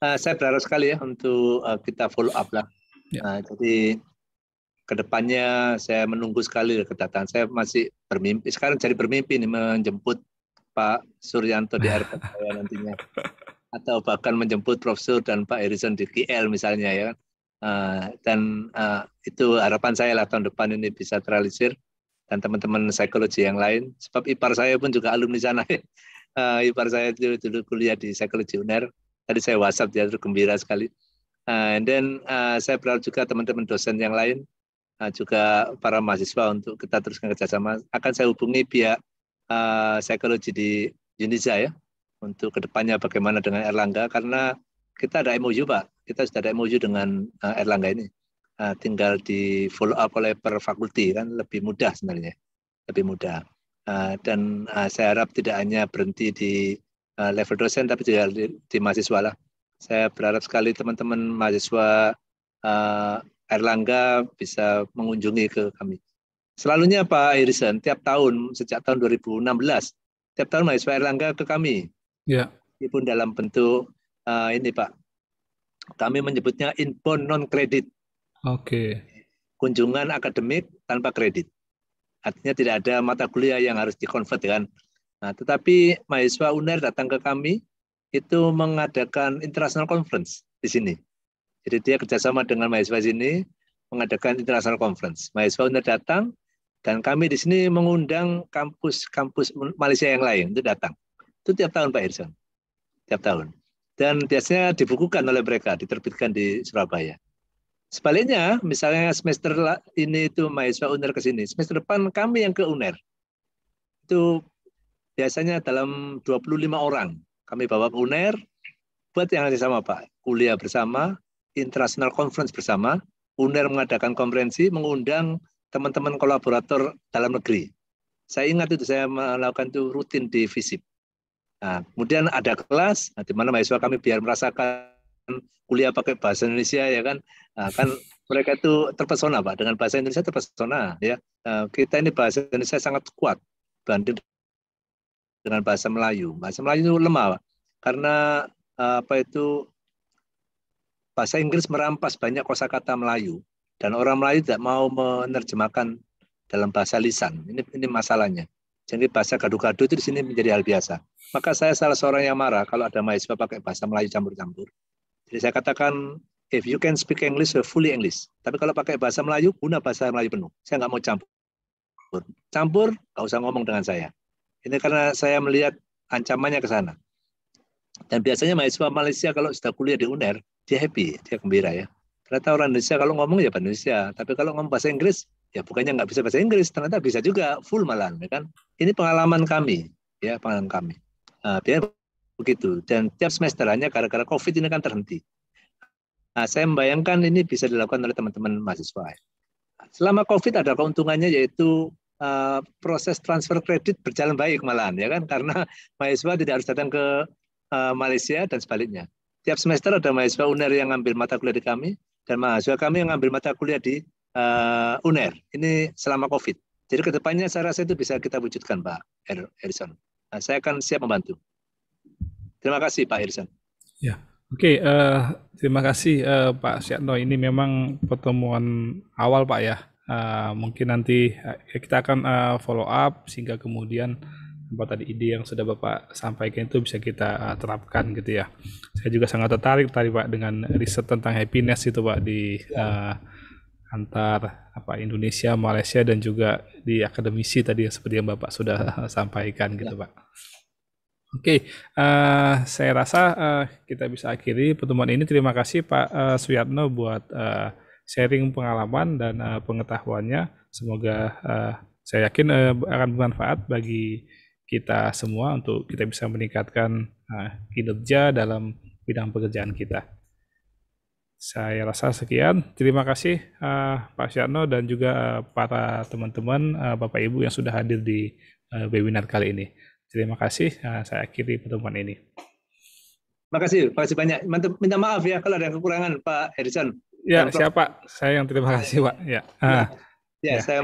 uh, saya berharap sekali ya untuk uh, kita follow up lah. Ya. Uh, jadi kedepannya saya menunggu sekali kedatangan. Saya masih bermimpi. Sekarang jadi bermimpi nih menjemput Pak Suryanto di airport saya nantinya. [LAUGHS] Atau bahkan menjemput Profesor dan Pak Erison di KL misalnya ya. Eh, dan eh, itu harapan saya lah tahun depan ini bisa teralisir dan teman-teman psikologi yang lain. Sebab ipar saya pun juga alumni sana. [LAUGHS] Eh, ipar saya dulu, dulu kuliah di psikologi UNER. Tadi saya WhatsApp dia tergembira sekali. dan and then saya berharap juga teman-teman dosen yang lain Eh, juga para mahasiswa untuk kita teruskan kerjasama. Akan saya hubungi pihak uh, eh, psikologi di Indonesia ya untuk kedepannya bagaimana dengan Erlangga karena kita ada MOU pak, kita sudah ada MOU dengan uh, Erlangga ini. Uh, tinggal di follow up oleh per fakulti kan lebih mudah sebenarnya, lebih mudah. Uh, dan uh, saya harap tidak hanya berhenti di uh, level dosen tapi juga di, di mahasiswa lah. Saya berharap sekali teman-teman mahasiswa uh, Erlangga bisa mengunjungi ke kami. Selalunya Pak Irisan, tiap tahun sejak tahun 2016, tiap tahun mahasiswa Erlangga ke kami. Ya. pun dalam bentuk uh, ini Pak, kami menyebutnya inbound non kredit. Oke. Okay. Kunjungan akademik tanpa kredit. Artinya tidak ada mata kuliah yang harus dikonvert kan. Nah, tetapi mahasiswa UNER datang ke kami itu mengadakan international conference di sini. Jadi dia kerjasama dengan mahasiswa sini mengadakan international conference. Mahasiswa untuk datang dan kami di sini mengundang kampus-kampus Malaysia yang lain itu datang. Itu tiap tahun Pak Irson, tiap tahun. Dan biasanya dibukukan oleh mereka, diterbitkan di Surabaya. Sebaliknya, misalnya semester ini itu mahasiswa UNER ke sini, semester depan kami yang ke UNER. Itu biasanya dalam 25 orang kami bawa ke UNER, buat yang sama Pak, kuliah bersama, International Conference bersama, UNER mengadakan konferensi mengundang teman-teman kolaborator dalam negeri. Saya ingat itu saya melakukan itu rutin di FISIP. Nah, kemudian ada kelas nah, di mana mahasiswa kami biar merasakan kuliah pakai bahasa Indonesia ya kan. Nah, kan mereka itu terpesona Pak dengan bahasa Indonesia terpesona ya. Nah, kita ini bahasa Indonesia sangat kuat banding dengan bahasa Melayu. Bahasa Melayu itu lemah Pak. Karena eh, apa itu bahasa Inggris merampas banyak kosakata Melayu dan orang Melayu tidak mau menerjemahkan dalam bahasa lisan. Ini ini masalahnya. Jadi bahasa gadu-gadu itu di sini menjadi hal biasa. Maka saya salah seorang yang marah kalau ada mahasiswa pakai bahasa Melayu campur-campur. Jadi saya katakan, if you can speak English, fully English. Tapi kalau pakai bahasa Melayu, guna bahasa Melayu penuh. Saya nggak mau campur. Campur, nggak usah ngomong dengan saya. Ini karena saya melihat ancamannya ke sana. Dan biasanya mahasiswa Malaysia kalau sudah kuliah di UNER, dia happy, dia gembira ya. Ternyata orang Indonesia kalau ngomong ya bahasa Indonesia, tapi kalau ngomong bahasa Inggris ya bukannya nggak bisa bahasa Inggris, ternyata bisa juga full malam ya kan? Ini pengalaman kami, ya pengalaman kami. Nah, biar begitu. Dan tiap semester hanya gara-gara COVID ini kan terhenti. Nah, saya membayangkan ini bisa dilakukan oleh teman-teman mahasiswa. Ya. Selama COVID ada keuntungannya yaitu uh, proses transfer kredit berjalan baik malahan ya kan karena mahasiswa tidak harus datang ke uh, Malaysia dan sebaliknya. Setiap semester ada mahasiswa UNER yang ngambil mata kuliah di kami dan mahasiswa kami yang ngambil mata kuliah di uh, UNER. Ini selama COVID. Jadi kedepannya saya rasa itu bisa kita wujudkan Pak er, Erison. Nah, saya akan siap membantu. Terima kasih Pak Erison. Ya, Oke, okay, uh, eh, terima kasih uh, Pak Syatno. Ini memang pertemuan awal Pak ya. Uh, mungkin nanti ya kita akan uh, follow up sehingga kemudian apa tadi ide yang sudah Bapak sampaikan itu bisa kita uh, terapkan gitu ya. Saya juga sangat tertarik tadi Pak dengan riset tentang happiness itu Pak di ya. uh, antar apa Indonesia, Malaysia dan juga di akademisi tadi seperti yang Bapak sudah uh, sampaikan gitu ya. Pak. Oke, okay. uh, saya rasa uh, kita bisa akhiri pertemuan ini. Terima kasih Pak uh, Suyatno buat uh, sharing pengalaman dan uh, pengetahuannya. Semoga uh, saya yakin uh, akan bermanfaat bagi kita semua untuk kita bisa meningkatkan uh, kinerja dalam bidang pekerjaan kita. Saya rasa sekian. Terima kasih uh, Pak Syarno dan juga uh, para teman-teman uh, Bapak Ibu yang sudah hadir di uh, webinar kali ini. Terima kasih. Uh, saya akhiri pertemuan ini. Terima kasih, terima kasih banyak. Minta maaf ya kalau ada kekurangan Pak Harrison. Ya, siapa? Saya yang terima kasih Pak. Ya. Ya, ah. ya, ya, saya